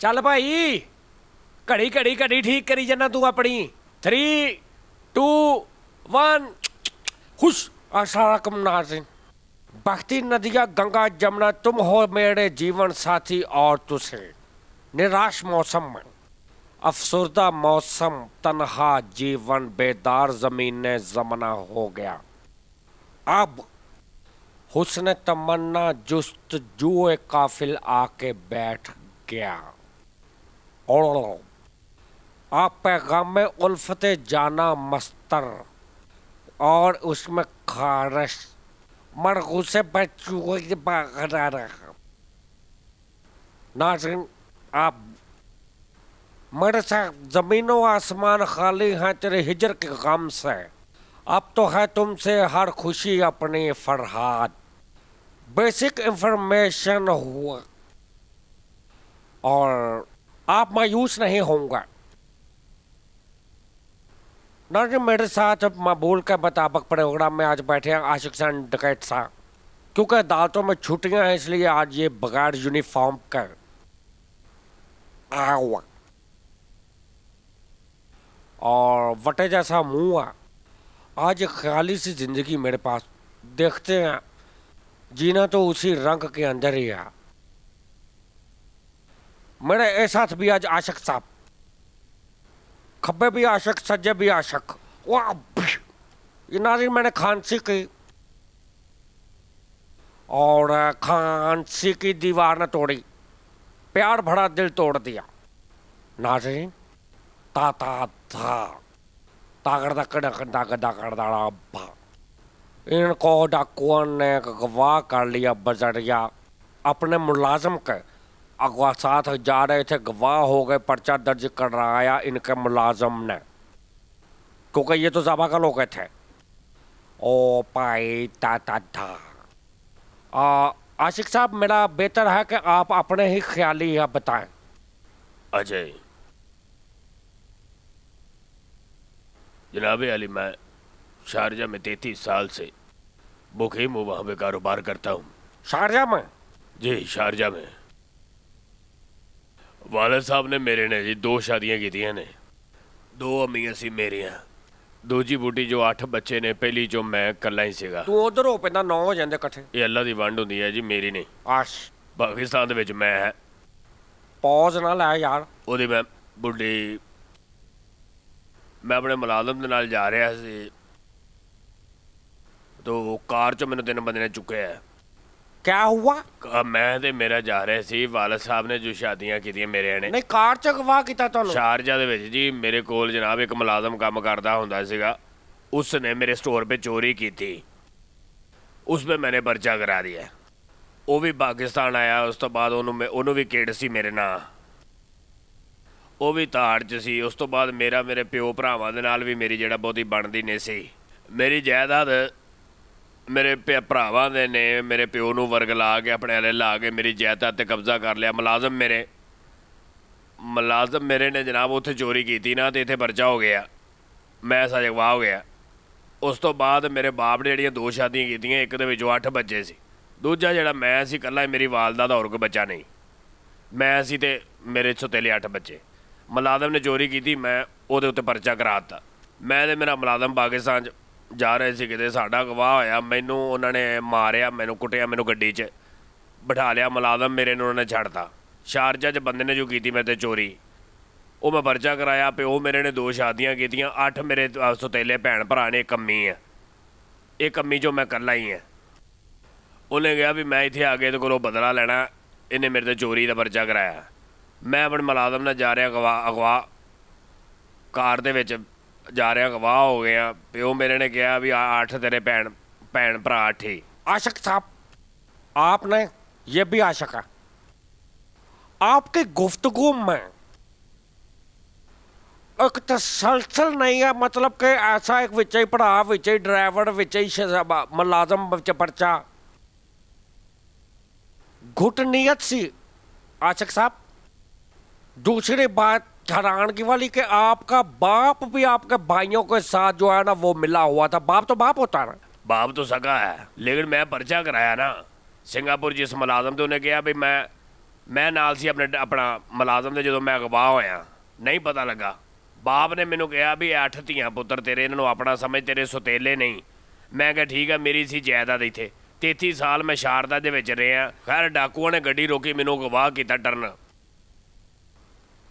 चल भाई घड़ी घड़ी घड़ी ठीक करी जाना तू अपनी थ्री टू वन खुश आशा कम सिंह बहती नदियाँ गंगा जमुना तुम हो मेरे जीवन साथी और तुसे निराश मौसम में अफसरदा मौसम तनहा जीवन बेदार ज़मीन जमना हो गया अब हुसन तमन्ना जुस्त जुए काफिल आके बैठ गया आप पैगाम उल्फते जाना मस्तर और उसमें खारश मरगूसे पर चूहे की नाजन आप मेरे से ज़मीनों आसमान खाली हैं तेरे हिजर के गम से अब तो है तुमसे हर खुशी अपनी फरहाद बेसिक इंफॉर्मेशन हुआ और आप मायूस नहीं होंगे नर्ज मेरे साथ मबूल के मुताबिक प्रोग्राम में आज बैठे हैं आशिक सैन डकैत साहब क्योंकि अदालतों में छुट्टियां हैं इसलिए आज ये बगैर यूनिफॉर्म कर हुआ और वटे जैसा मुँह है आज एक ख्याली सी ज़िंदगी मेरे पास देखते हैं जीना तो उसी रंग के अंदर ही है मेरे ऐसा भी आज आशक साहब खब्बे भी आशक सज्जे भी आशक वाह ये नारी मैंने खांसी की और खांसी की दीवार ने तोड़ी प्यार भरा दिल तोड़ दिया नाजरी ता ता था ताकड़ तकड़ तक तकड़ तड़ा इनको डाकुओं ने अगवा कर लिया बजरिया अपने मुलाजम के अगवा साथ जा रहे थे गवाह हो गए पर्चा दर्ज कराया इनके मुलाजम ने क्योंकि ये तो जबा का लोग थे ओ पाई ता ता था आ, आशिक साहब मेरा बेहतर है कि आप अपने ही ख्याली बताएं अजय जनाब अली मैं शारजा में तैतीस साल से मुखीम हूँ वहाँ पे कारोबार करता हूँ शारजा में जी शारजा में ਵਾਲਦ ਸਾਹਿਬ ਨੇ ਮੇਰੇ ਨੇ ਜੀ ਦੋ ਸ਼ਾਦੀਆਂ ਕੀਤੀਆਂ ਨੇ ਦੋ ਅਮੀਆਂ ਸੀ ਮੇਰੀਆਂ ਦੂਜੀ ਬੂਟੀ ਜੋ 8 ਬੱਚੇ ਨੇ ਪਹਿਲੀ ਜੋ ਮੈਂ ਇਕੱਲਾ ਹੀ ਸੀਗਾ ਤੂੰ ਉਧਰ ਹੋ ਪੈਂਦਾ ਨੌ ਹੋ ਜਾਂਦੇ ਇਕੱਠੇ ਇਹ ਅੱਲਾ ਦੀ ਵੰਡ ਹੁੰਦੀ ਹੈ ਜੀ ਮੇਰੀ ਨਹੀਂ ਆਸ਼ ਪਾਕਿਸਤਾਨ ਦੇ ਵਿੱਚ ਮੈਂ ਹੈ ਪੌਜ਼ ਨਾ ਲੈ ਯਾਰ ਉਹਦੀ ਮੈਂ ਬੁੱਢੀ ਮੈਂ ਆਪਣੇ ਮੁਲਾਜ਼ਮ ਦੇ ਨਾਲ ਜਾ ਰਿਹਾ ਸੀ ਤੋ ਕਾਰ 'ਚ ਮੈਨੂੰ ਤਿੰਨ ਬੰਦੇ ਨੇ ਚੁੱਕਿਆ ਹੈ ਕਿਆ ਹੁਆ ਮੈਂ ਤੇ ਮੇਰਾ ਜਾ ਰਿਹਾ ਸੀ ਵਾਲਾ ਸਾਹਿਬ ਨੇ ਜੋ ਸ਼ਾਦੀਆਂ ਕੀਤੀਆਂ ਮੇਰੇ ਨੇ ਨਹੀਂ ਕਾਰ 'ਚ ਗਵਾ ਕੀਤਾ ਤੁਹਾਨੂੰ ਸ਼ਾਰਜਾ ਦੇ ਵਿੱਚ ਜੀ ਮੇਰੇ ਕੋਲ ਜਨਾਬ ਇੱਕ ਮੁਲਾਜ਼ਮ ਕੰਮ ਕਰਦਾ ਹੁੰਦਾ ਸੀਗਾ ਉਸ ਨੇ ਮੇਰੇ ਸਟੋਰ 'ਤੇ ਚੋਰੀ ਕੀਤੀ ਉਸ 'ਤੇ ਮੈਨੇ ਪਰਚਾ ਕਰਾ ਦਿਆ ਉਹ ਵੀ ਪਾਕਿਸਤਾਨ ਆਇਆ ਉਸ ਤੋਂ ਬਾਅਦ ਉਹਨੂੰ ਉਹਨੂੰ ਵੀ ਕੇੜ ਸੀ ਮੇਰੇ ਨਾਲ ਉਹ ਵੀ ਤਾੜ 'ਚ ਸੀ ਉਸ ਤੋਂ ਬਾਅਦ ਮੇਰਾ ਮੇਰੇ ਪਿਓ ਭਰਾਵਾਂ ਦੇ ਨਾਲ ਵੀ ਮੇਰੀ ਜਿਹੜਾ ਬਹੁਤੀ ਬਣਦੀ ਨਹੀਂ ਸੀ ਮੇਰੀ ਜਾਇਦਾਦ ਮੇਰੇ ਭਰਾਵਾਂ ਦੇ ਨੇ ਮੇਰੇ ਪਿਓ ਨੂੰ ਵਰਗ ਲਾ ਕੇ ਆਪਣੇ ਆਲੇ ਲਾ ਕੇ ਮੇਰੀ ਜਾਇਦਾਦ ਤੇ ਕਬਜ਼ਾ ਕਰ ਲਿਆ ਮੁਲਾਜ਼ਮ ਮੇਰੇ ਮੁਲਾਜ਼ਮ ਮੇਰੇ ਨੇ ਜਨਾਬ ਉੱਥੇ ਚੋਰੀ ਕੀਤੀ ਨਾ ਤੇ ਇੱਥੇ ਪਰਚਾ ਹੋ ਗਿਆ ਮੈਂ ਸਜਗਵਾ ਹੋ ਗਿਆ ਉਸ ਤੋਂ ਬਾਅਦ ਮੇਰੇ ਬਾਪ ਨੇ ਜਿਹੜੀਆਂ ਦੋ ਸ਼ਾਦੀਆਂ ਕੀਤੀਆਂ ਇੱਕ ਦੇ ਵਿੱਚ 8 ਬੱਚੇ ਸੀ ਦੂਜਾ ਜਿਹੜਾ ਮੈਂ ਸੀ ਇਕੱਲਾ ਮੇਰੀ ਵਾਲਦਾ ਦਾ ਹੋਰ ਕੋ ਬੱਚਾ ਨਹੀਂ ਮੈਂ ਸੀ ਤੇ ਮੇਰੇ ਸੋਤੇਲੇ 8 ਬੱਚੇ ਮਲਾਦਮ ਨੇ ਚੋਰੀ ਕੀਤੀ ਮੈਂ ਉਹਦੇ ਉੱਤੇ ਪਰਚਾ ਕਰਾਤਾ ਮੈਂ ਤੇ ਮੇਰਾ ਮਲਾਦਮ ਪਾਕਿਸਤਾਨ 'ਚ ਜਾ ਰਹੇ ਸੀ ਕਿਤੇ ਸਾਡਾ ਗਵਾਹ ਹੋਇਆ ਮੈਨੂੰ ਉਹਨਾਂ ਨੇ ਮਾਰਿਆ ਮੈਨੂੰ ਕੁੱਟਿਆ ਮੈਨੂੰ ਗੱਡੀ 'ਚ ਬਿਠਾ ਲਿਆ ਮਲਾਦਮ ਮੇਰੇ ਨੂੰ ਉਹਨਾਂ ਨੇ ਛੱਡਤਾ ਸ਼ਾਰਜਾ 'ਚ ਬੰਦੇ ਨੇ ਜੋ ਕੀਤੀ ਮੈਂ ਤੇ ਚੋਰੀ ਉਹ ਮੈਂ ਪਰਚਾ ਕਰਾਇਆ ਪਿਓ ਮੇਰੇ ਨੇ ਦੋ ਸ਼ਾਦੀਆਂ ਕੀਤੀਆਂ ਅੱਠ ਮੇਰੇ ਸੁਤੇਲੇ ਭੈਣ ਭਰਾ ਨੇ ਕੰਮੀ ਆ ਇਹ ਕੰਮੀ ਜੋ ਮੈਂ ਕਰਲਾ ਹੀ ਆ ਉਹਨੇ ਕਿਹਾ ਵੀ ਮੈਂ ਇੱਥੇ ਆ ਕੇ ਤੇ ਕੋਲੋਂ ਬਦਲਾ ਲੈਣਾ ਇਹਨੇ ਮੇਰੇ ਤੇ ਚੋਰੀ ਦਾ ਪਰਚਾ ਕਰਾਇਆ ਮੈਂ ਆਪਣੇ ਮਲਾਜ਼ਮ ਨਾਲ ਜਾ ਰਿਹਾ ਅਗਵਾ ਅਗਵਾ ਕਾਰ ਦੇ ਵਿੱਚ ਜਾ ਰਿਹਾ ਅਗਵਾ ਹੋ ਗਿਆ ਪਿਓ ਮੇਰੇ ਨੇ ਕਿਹਾ ਵੀ ਅੱਠ ਤੇਰੇ ਭੈਣ ਭੈਣ ਭਰਾ ਠੀ ਆਸ਼ਕ ਸਾਹਿਬ ਆਪ ਨੇ ਇਹ ਵੀ ਆਸ਼ਕ ਆ ਆਪਕੇ ਗੁਫ਼ਤਗੂ ਮੈਂ ਇੱਕ ਸਲਸਲ ਨਹੀਂ ਆ ਮਤਲਬ ਕਿ ਐਸਾ ਇੱਕ ਵਿੱਚ ਹੀ ਪੜਾ ਵਿੱਚ ਹੀ ਡਰਾਈਵਰ ਵਿੱਚ ਹੀ ਮਲਾਜ਼ਮ ਵਿੱਚ ਪਰਚਾ ਘੁਟ ਨੀਅਤ ਸੀ ਆਸ਼ਕ ਸਾਹਿਬ दूसरी बात हैरानगी वाली कि आपका बाप भी आपके भाइयों के साथ जो है ना वो मिला हुआ था बाप तो बाप होता ना बाप तो सगा है लेकिन मैं पर्चा कराया ना ਸਿੰਗਾਪੁਰ ਜਿਸ ਮੁਲਾਜ਼ਮ ਤੇ ਉਹਨੇ ਕਿਹਾ ਵੀ ਮੈਂ ਮੈਂ ਨਾਲ ਸੀ ਆਪਣੇ ਆਪਣਾ ਮੁਲਾਜ਼ਮ ਦੇ ਜਦੋਂ ਮੈਂ ਅਗਵਾ ਹੋਇਆ ਨਹੀਂ ਪਤਾ ਲੱਗਾ ਬਾਪ ਨੇ ਮੈਨੂੰ ਕਿਹਾ ਵੀ ਅੱਠ ਧੀਆਂ ਪੁੱਤਰ ਤੇਰੇ ਇਹਨਾਂ ਨੂੰ ਆਪਣਾ ਸਮਝ ਤੇਰੇ ਸੁਤੇਲੇ ਨਹੀਂ ਮੈਂ ਕਿਹਾ ਠੀਕ ਆ ਮੇਰੀ ਸੀ ਜਾਇਦਾਦ ਇੱਥੇ 33 ਸਾਲ ਮੈਂ ਸ਼ਾਰਦਾ ਦੇ ਵਿੱਚ ਰਿਹਾ ਖੈਰ ਡਾਕੂਆਂ ਨੇ ਗੱਡੀ ਰੋਕੀ ਮੈਨੂੰ ਅਗਵਾ ਕੀਤਾ ਟਰਨ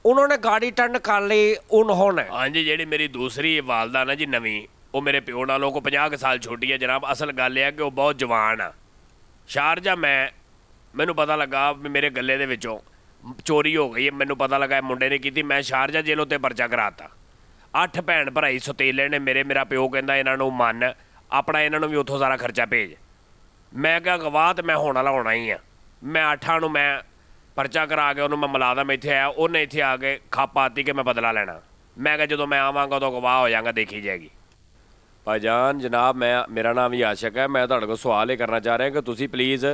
ਉਹਨਾਂ ਨੇ ਗਾੜੀ ਟਰਨ ਕਰ ਲਈ ਉਨਹੋਂਨੇ ਹਾਂਜੀ ਜਿਹੜੀ ਮੇਰੀ ਦੂਸਰੀ ਵਾਲਦਾ ਨਾ ਜੀ ਨਵੀਂ ਉਹ ਮੇਰੇ ਪਿਓ ਨਾਲੋਂ ਕੋ 50 ਸਾਲ ਛੋਟੀ ਹੈ ਜਨਾਬ ਅਸਲ ਗੱਲ ਇਹ ਹੈ ਕਿ ਉਹ ਬਹੁਤ ਜਵਾਨ ਆ ਸ਼ਾਰਜਾ ਮੈਂ ਮੈਨੂੰ ਪਤਾ ਲੱਗਾ ਮੇਰੇ ਗੱਲੇ ਦੇ ਵਿੱਚੋਂ ਚੋਰੀ ਹੋ ਗਈ ਮੈਨੂੰ ਪਤਾ ਲੱਗਾ ਇਹ ਮੁੰਡੇ ਨੇ ਕੀਤੀ ਮੈਂ ਸ਼ਾਰਜਾ ਜੇਲ੍ਹ ਉਤੇ ਪਰਚਾ ਕਰਾਤਾ ਅੱਠ ਭੈਣ ਭਰਾਈ ਸੁਤੇਲੇ ਨੇ ਮੇਰੇ ਮੇਰਾ ਪਿਓ ਕਹਿੰਦਾ ਇਹਨਾਂ ਨੂੰ ਮੰਨ ਆਪਣਾ ਇਹਨਾਂ ਨੂੰ ਵੀ ਉੱਥੋਂ ਸਾਰਾ ਖਰਚਾ ਭੇਜ ਮੈਂ ਕਿਹਾ ਗਵਾਹ ਤੇ ਮੈਂ ਹੋਣਾ ਲਾਉਣਾ ਹੀ ਆ ਮੈਂ ਅਠਾ ਨੂੰ ਮੈਂ ਪਰਚਾ ਕਰਾ ਕੇ ਉਹਨੂੰ ਮੈਂ ਮੈਂ ਇੱਥੇ ਆਇਆ ਉਹਨੇ ਇੱਥੇ ਆ ਕੇ ਖਾਪਾਤੀ ਕਿ ਮੈਂ ਬਦਲਾ ਲੈਣਾ ਮੈਂ ਕਿਹਾ ਜਦੋਂ ਮੈਂ ਆਵਾਂਗਾ ਉਦੋਂ ਗਵਾਹ ਹੋ ਜਾਗਾ ਦੇਖੀ ਜਾਏਗੀ ਭਾਜਾਨ ਜਨਾਬ ਮੈਂ ਮੇਰਾ ਨਾਮ ਹੀ ਆਸ਼ਕ ਹੈ ਮੈਂ ਤੁਹਾਡੇ ਕੋਲ ਸਵਾਲ ਇਹ ਕਰਨਾ ਚਾਹ ਰਿਹਾ ਕਿ ਤੁਸੀਂ ਪਲੀਜ਼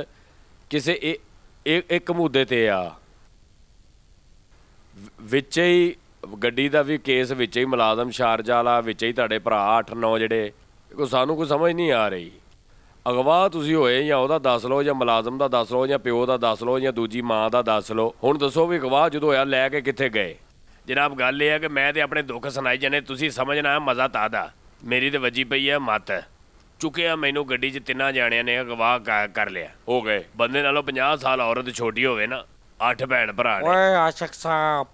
ਕਿਸੇ ਇੱਕ ਇੱਕ ਮੁੱਦੇ ਤੇ ਆ ਵਿੱਚ ਹੀ ਗੱਡੀ ਦਾ ਵੀ ਕੇਸ ਵਿੱਚ ਹੀ ਮੁਲਾਜ਼ਮ ਸ਼ਾਰਜਾ ਵਾਲਾ ਵਿੱਚ ਹੀ ਤੁਹਾਡੇ ਭਰਾ 8 9 ਜਿਹੜੇ ਕੋ ਸਾਨੂੰ ਕੋਈ ਸਮਝ ਨਹੀਂ ਆ ਰਹੀ ਅਗਵਾ ਤੁਸੀਂ ਹੋਏ ਜਾਂ ਉਹਦਾ ਦੱਸ ਲਓ ਜਾਂ ਮੁਲਾਜ਼ਮ ਦਾ ਦੱਸ ਲਓ ਜਾਂ ਪਿਓ ਦਾ ਦੱਸ ਲਓ ਜਾਂ ਦੂਜੀ ਮਾਂ ਦਾ ਦੱਸ ਲਓ ਹੁਣ ਦੱਸੋ ਵੀ ਅਗਵਾ ਜਦੋਂ ਹੋਇਆ ਲੈ ਕੇ ਕਿੱਥੇ ਗਏ ਜਨਾਬ ਗੱਲ ਇਹ ਹੈ ਕਿ ਮੈਂ ਤੇ ਆਪਣੇ ਦੁੱਖ ਸੁਣਾਈ ਜਨੇ ਤੁਸੀਂ ਸਮਝਣਾ ਮਜ਼ਾ ਤਾਦਾ ਮੇਰੀ ਤੇ ਵੱਜੀ ਪਈ ਹੈ ਮੱਤ ਚੁੱਕਿਆ ਮੈਨੂੰ ਗੱਡੀ 'ਚ ਤਿੰਨਾਂ ਜਾਣਿਆਂ ਨੇ ਅਗਵਾ ਕਰ ਲਿਆ ਹੋ ਗਏ ਬੰਦੇ ਨਾਲੋਂ 50 ਸਾਲ ਔਰਤ ਛੋਟੀ ਹੋਵੇ ਨਾ ਅੱਠ ਭੈਣ ਭਰਾ ਨੇ ਓਏ ਆਸ਼ਕ ਸਾਹਿਬ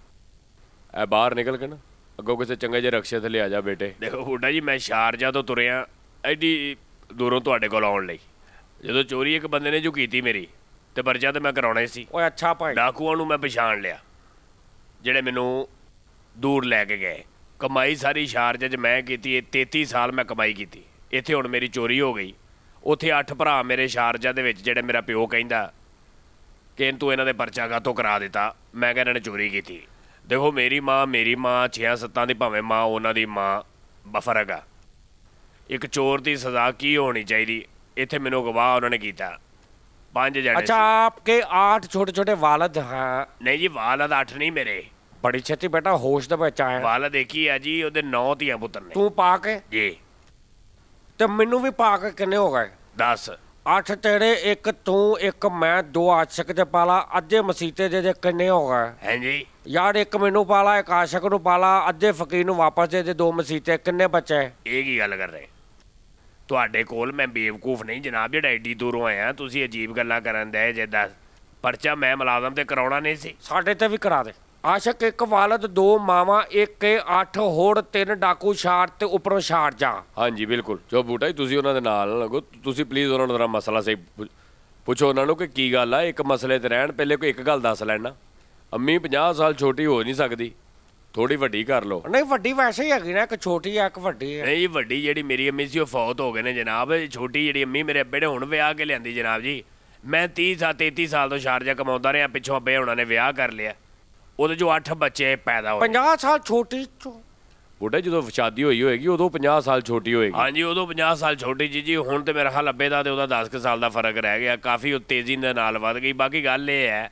ਐ ਬਾਹਰ ਨਿਕਲ ਕੇ ਨਾ ਅੱਗੋਂ ਕਿਸੇ ਚੰਗੇ ਜਿਹੇ ਰਕਸ਼ੇ ਤੇ ਲਿਆ ਜਾ ਬੇਟੇ ਦੇਖੋ ਬੁੱਢਾ ਜੀ ਮੈਂ ਸ਼ਾਰਜਾ ਤੋਂ ਤੁਰਿਆ ਐਡੀ ਦੂਰੋਂ ਤੁਹਾਡੇ ਕੋਲ ਆਉਣ ਲਈ ਜਦੋਂ ਚੋਰੀ ਇੱਕ ਬੰਦੇ ਨੇ ਜੋ ਕੀਤੀ ਮੇਰੀ ਤੇ ਪਰਚਾ ਤੇ ਮੈਂ ਕਰਾਉਣਾ ਸੀ ਓਏ ਅੱਛਾ ਭਾਈ ਡਾਕੂਆਂ ਨੂੰ ਮੈਂ ਪਛਾਣ ਲਿਆ ਜਿਹੜੇ ਮੈਨੂੰ ਦੂਰ ਲੈ ਕੇ ਗਏ ਕਮਾਈ ਸਾਰੀ ਸ਼ਾਰਜਾ 'ਚ ਮੈਂ ਕੀਤੀ ਇਹ 33 ਸਾਲ ਮੈਂ ਕਮਾਈ ਕੀਤੀ ਇੱਥੇ ਹੁਣ ਮੇਰੀ ਚੋਰੀ ਹੋ ਗਈ ਉੱਥੇ ਅੱਠ ਭਰਾ ਮੇਰੇ ਸ਼ਾਰਜਾ ਦੇ ਵਿੱਚ ਜਿਹੜੇ ਮੇਰਾ ਪਿਓ ਕਹਿੰਦਾ ਕਿ ਤੂੰ ਇਹਨਾਂ ਦੇ ਪਰਚਾ ਤੋਂ ਕਰਾ ਦਿੱਤਾ ਮੈਂ ਕਹਿੰਦਾ ਨੇ ਚੋਰੀ ਕੀਤੀ ਦੇਖੋ ਮੇਰੀ ਮਾਂ ਮੇਰੀ ਮਾਂ 6 7 ਦੀ ਭਾਵੇਂ ਮਾਂ ਉਹਨਾਂ ਦੀ ਮਾਂ ਬਫਰਗਾ ਇੱਕ ਚੋਰ ਦੀ ਸਜ਼ਾ ਕੀ ਹੋਣੀ ਚਾਹੀਦੀ ਇੱਥੇ ਮੈਨੂੰ ਗਵਾਹ ਉਹਨਾਂ ਨੇ ਕੀਤਾ ਪੰਜ ਜਣੇ ਅੱਛਾ ਆਪਕੇ 8 ਛੋਟੇ ਛੋਟੇ ਵਾਲਦ ਹਾਂ ਨਹੀਂ ਜੀ ਵਾਲਦ 8 ਨਹੀਂ ਮੇਰੇ ਬੜੀ ਛੇਤੀ ਬੇਟਾ ਹੋਸ਼ ਦਾ ਬੱਚਾ ਹੈ ਵਾਲਦ ਦੇਖੀ ਆ ਜੀ ਉਹਦੇ 9 ਧੀਆ ਪੁੱਤਰ ਨੇ ਤੂੰ ਪਾ ਕੇ ਜੀ ਤੇ ਮੈਨੂੰ ਵੀ ਪਾ ਕੇ ਕਿੰਨੇ ਹੋ ਗਏ 10 ਅੱਠ ਤੇਰੇ ਇੱਕ ਤੂੰ ਇੱਕ ਮੈਂ ਦੋ ਆਸ਼ਕ ਦੇ ਪਾਲਾ ਅੱਧੇ ਮਸੀਤੇ ਦੇ ਦੇ ਕਿੰਨੇ ਹੋ ਗਏ ਹਾਂਜੀ ਯਾਰ ਇੱਕ ਮੈਨੂੰ ਪਾਲਾ ਇੱਕ ਆਸ਼ਕ ਨੂੰ ਪਾਲਾ ਅੱਧੇ ਫਕੀਰ ਨੂੰ ਵਾਪਸ ਦੇ ਦੇ ਦੋ ਮਸੀਤੇ ਕਿੰਨੇ ਬਚੇ ਇਹ ਕੀ ਗੱਲ ਕਰ ਰਹੇ ਤੁਹਾਡੇ ਕੋਲ ਮੈਂ ਬੇਵਕੂਫ ਨਹੀਂ ਜਨਾਬ ਜਿਹੜਾ ਐਡੀ ਦੂਰੋਂ ਆਇਆ ਤੁਸੀਂ ਅਜੀਬ ਗੱਲਾਂ ਕਰਨ ਦੇ ਜਿੱਦਾਂ ਪਰਚਾ ਮੈਂ ਮੁਲਾਜ਼ਮ ਤੇ ਕਰਾਉਣਾ ਨਹੀਂ ਸੀ ਸਾਡੇ ਤੇ ਵੀ ਕਰਾ ਦੇ ਆਸ਼ਕ ਇੱਕ ਵਾਲਦ ਦੋ ਮਾਵਾ ਇੱਕ ਅੱਠ ਹੋੜ ਤਿੰਨ ਡਾਕੂ ਛਾਰ ਤੇ ਉੱਪਰੋਂ ਛਾਰ ਜਾ ਹਾਂਜੀ ਬਿਲਕੁਲ ਜੋ ਬੂਟਾ ਹੀ ਤੁਸੀਂ ਉਹਨਾਂ ਦੇ ਨਾਲ ਲੱਗੋ ਤੁਸੀਂ ਪਲੀਜ਼ ਉਹਨਾਂ ਨੂੰ ਜ਼ਰਾ ਮਸਲਾ ਸਹੀ ਪੁੱਛੋ ਉਹਨਾਂ ਨੂੰ ਕਿ ਕੀ ਗੱਲ ਆ ਇੱਕ ਮਸਲੇ ਤੇ ਰਹਿਣ ਪਹਿਲੇ ਕੋਈ ਇੱਕ ਗੱਲ ਦੱਸ ਲੈਣਾ ਅੰਮੀ 50 ਸਾਲ ਛੋਟੀ ਹੋ ਨਹੀਂ ਸਕਦੀ ਥੋੜੀ ਵੱਡੀ ਕਰ ਲਓ ਨਹੀਂ ਵੱਡੀ ਵੈਸੇ ਹੀ ਹੈਗੀ ਨਾ ਇੱਕ ਛੋਟੀ ਆ ਇੱਕ ਵੱਡੀ ਆ ਨਹੀਂ ਵੱਡੀ ਜਿਹੜੀ ਮੇਰੀ ਅੰਮੀ ਸੀ ਉਹ ਫੌਤ ਹੋ ਗਏ ਨੇ ਜਨਾਬ ਛੋਟੀ ਜਿਹੜੀ ਅੰਮੀ ਮੇਰੇ ਅੱਬੇ ਨੇ ਹੁਣ ਵਿਆਹ ਕੇ ਲਿਆਂਦੀ ਜਨਾਬ ਜੀ ਮੈਂ 30 ਸਾਲ 33 ਸਾਲ ਤੋਂ ਸ਼ਾਰਜਾ ਕਮਾਉਂਦਾ ਰਿਹਾ ਪਿੱਛੋਂ ਅੱਬੇ ਹੁਣਾਂ ਨੇ ਵਿਆਹ ਕਰ ਲਿਆ ਉਹਦੇ ਜੋ 8 ਬੱਚੇ ਪੈਦਾ ਹੋਏ 50 ਸਾਲ ਛੋਟੀ ਚੋਂ ਬੁੱਢਾ ਜਦੋਂ ਸ਼ਾਦੀ ਹੋਈ ਹੋਏਗੀ ਉਦੋਂ 50 ਸਾਲ ਛੋਟੀ ਹੋਏਗੀ ਹਾਂਜੀ ਉਦੋਂ 50 ਸਾਲ ਛੋਟੀ ਜੀ ਜੀ ਹੁਣ ਤੇ ਮੇਰਾ ਹਾਲ ਅੱਬੇ ਦਾ ਤੇ ਉਹਦਾ 10 ਸਾਲ ਦਾ ਫਰਕ ਰਹਿ ਗਿਆ ਕਾਫੀ ਉਹ ਤੇਜ਼ੀ ਨਾਲ ਵੱਧ ਗਈ ਬਾਕੀ ਗੱਲ ਇਹ ਹੈ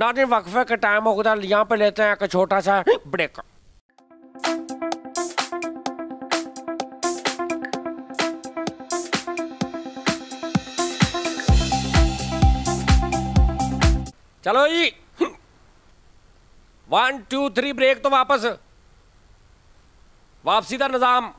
नादिन वक्फे के टाइम खुदा यहाँ पे लेते हैं एक छोटा सा ब्रेक चलो जी वन टू थ्री ब्रेक तो वापस वापसी का निज़ाम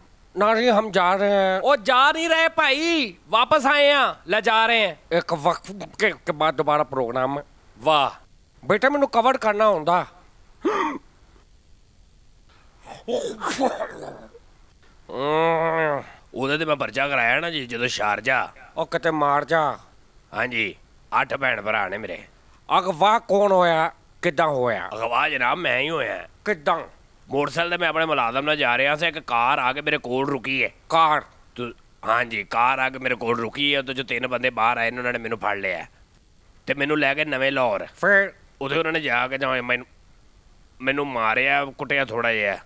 नारी हम जा रहे हैं और जा नहीं रहे भाई वापस आए हैं ले जा रहे हैं एक वक्त के, के बाद दोबारा प्रोग्राम है वाह ਬੇਟਾ ਮੈਨੂੰ ਕਵਰ ਕਰਨਾ ਹੁੰਦਾ ਉਹਦੇ ਤੇ ਮੈਂ ਪਰਚਾ ਕਰਾਇਆ ਨਾ ਜੀ ਜਦੋਂ ਸ਼ਾਰਜਾ ਉਹ ਕਿਤੇ ਮਾਰ ਜਾ ਹਾਂਜੀ ਅੱਠ ਭੈਣ ਭਰਾ ਨੇ ਮੇਰੇ ਅਗਵਾ ਕੌਣ ਹੋਇਆ ਕਿੱਦਾਂ ਹੋਇਆ ਅਗਵਾ ਜਨਾਬ ਮੈਂ ਹੀ ਹੋਇਆ ਕਿੱਦਾਂ ਮੋਟਰਸਾਈਕਲ ਤੇ ਮੈਂ ਆਪਣੇ ਮੁਲਾਜ਼ਮ ਨਾਲ ਜਾ ਰਿਹਾ ਸੀ ਇੱਕ ਕਾਰ ਆ ਕੇ ਮੇਰੇ ਕੋਲ ਰੁਕੀ ਹੈ ਕਾਰ ਹਾਂਜੀ ਕਾਰ ਆ ਕੇ ਮੇਰੇ ਕੋਲ ਰੁਕੀ ਹੈ ਤੇ ਜੋ ਤਿੰਨ ਬੰਦੇ ਬਾਹਰ ਆਏ ਨੇ ਉਹਨਾਂ ਨੇ ਮੈਨੂੰ ਫੜ ਲਿਆ ਤੇ ਮੈਨੂੰ ਲੈ ਕੇ ਨਵੇਂ ਲਾਹੌਰ ਫਿਰ ਉਦੋਂ ਉਹਨਾਂ ਨੇ ਜਾ ਕੇ ਜਾ ਮੈਨੂੰ ਮੈਨੂੰ ਮਾਰਿਆ ਕੁੱਟਿਆ ਥੋੜਾ ਜਿਹਾ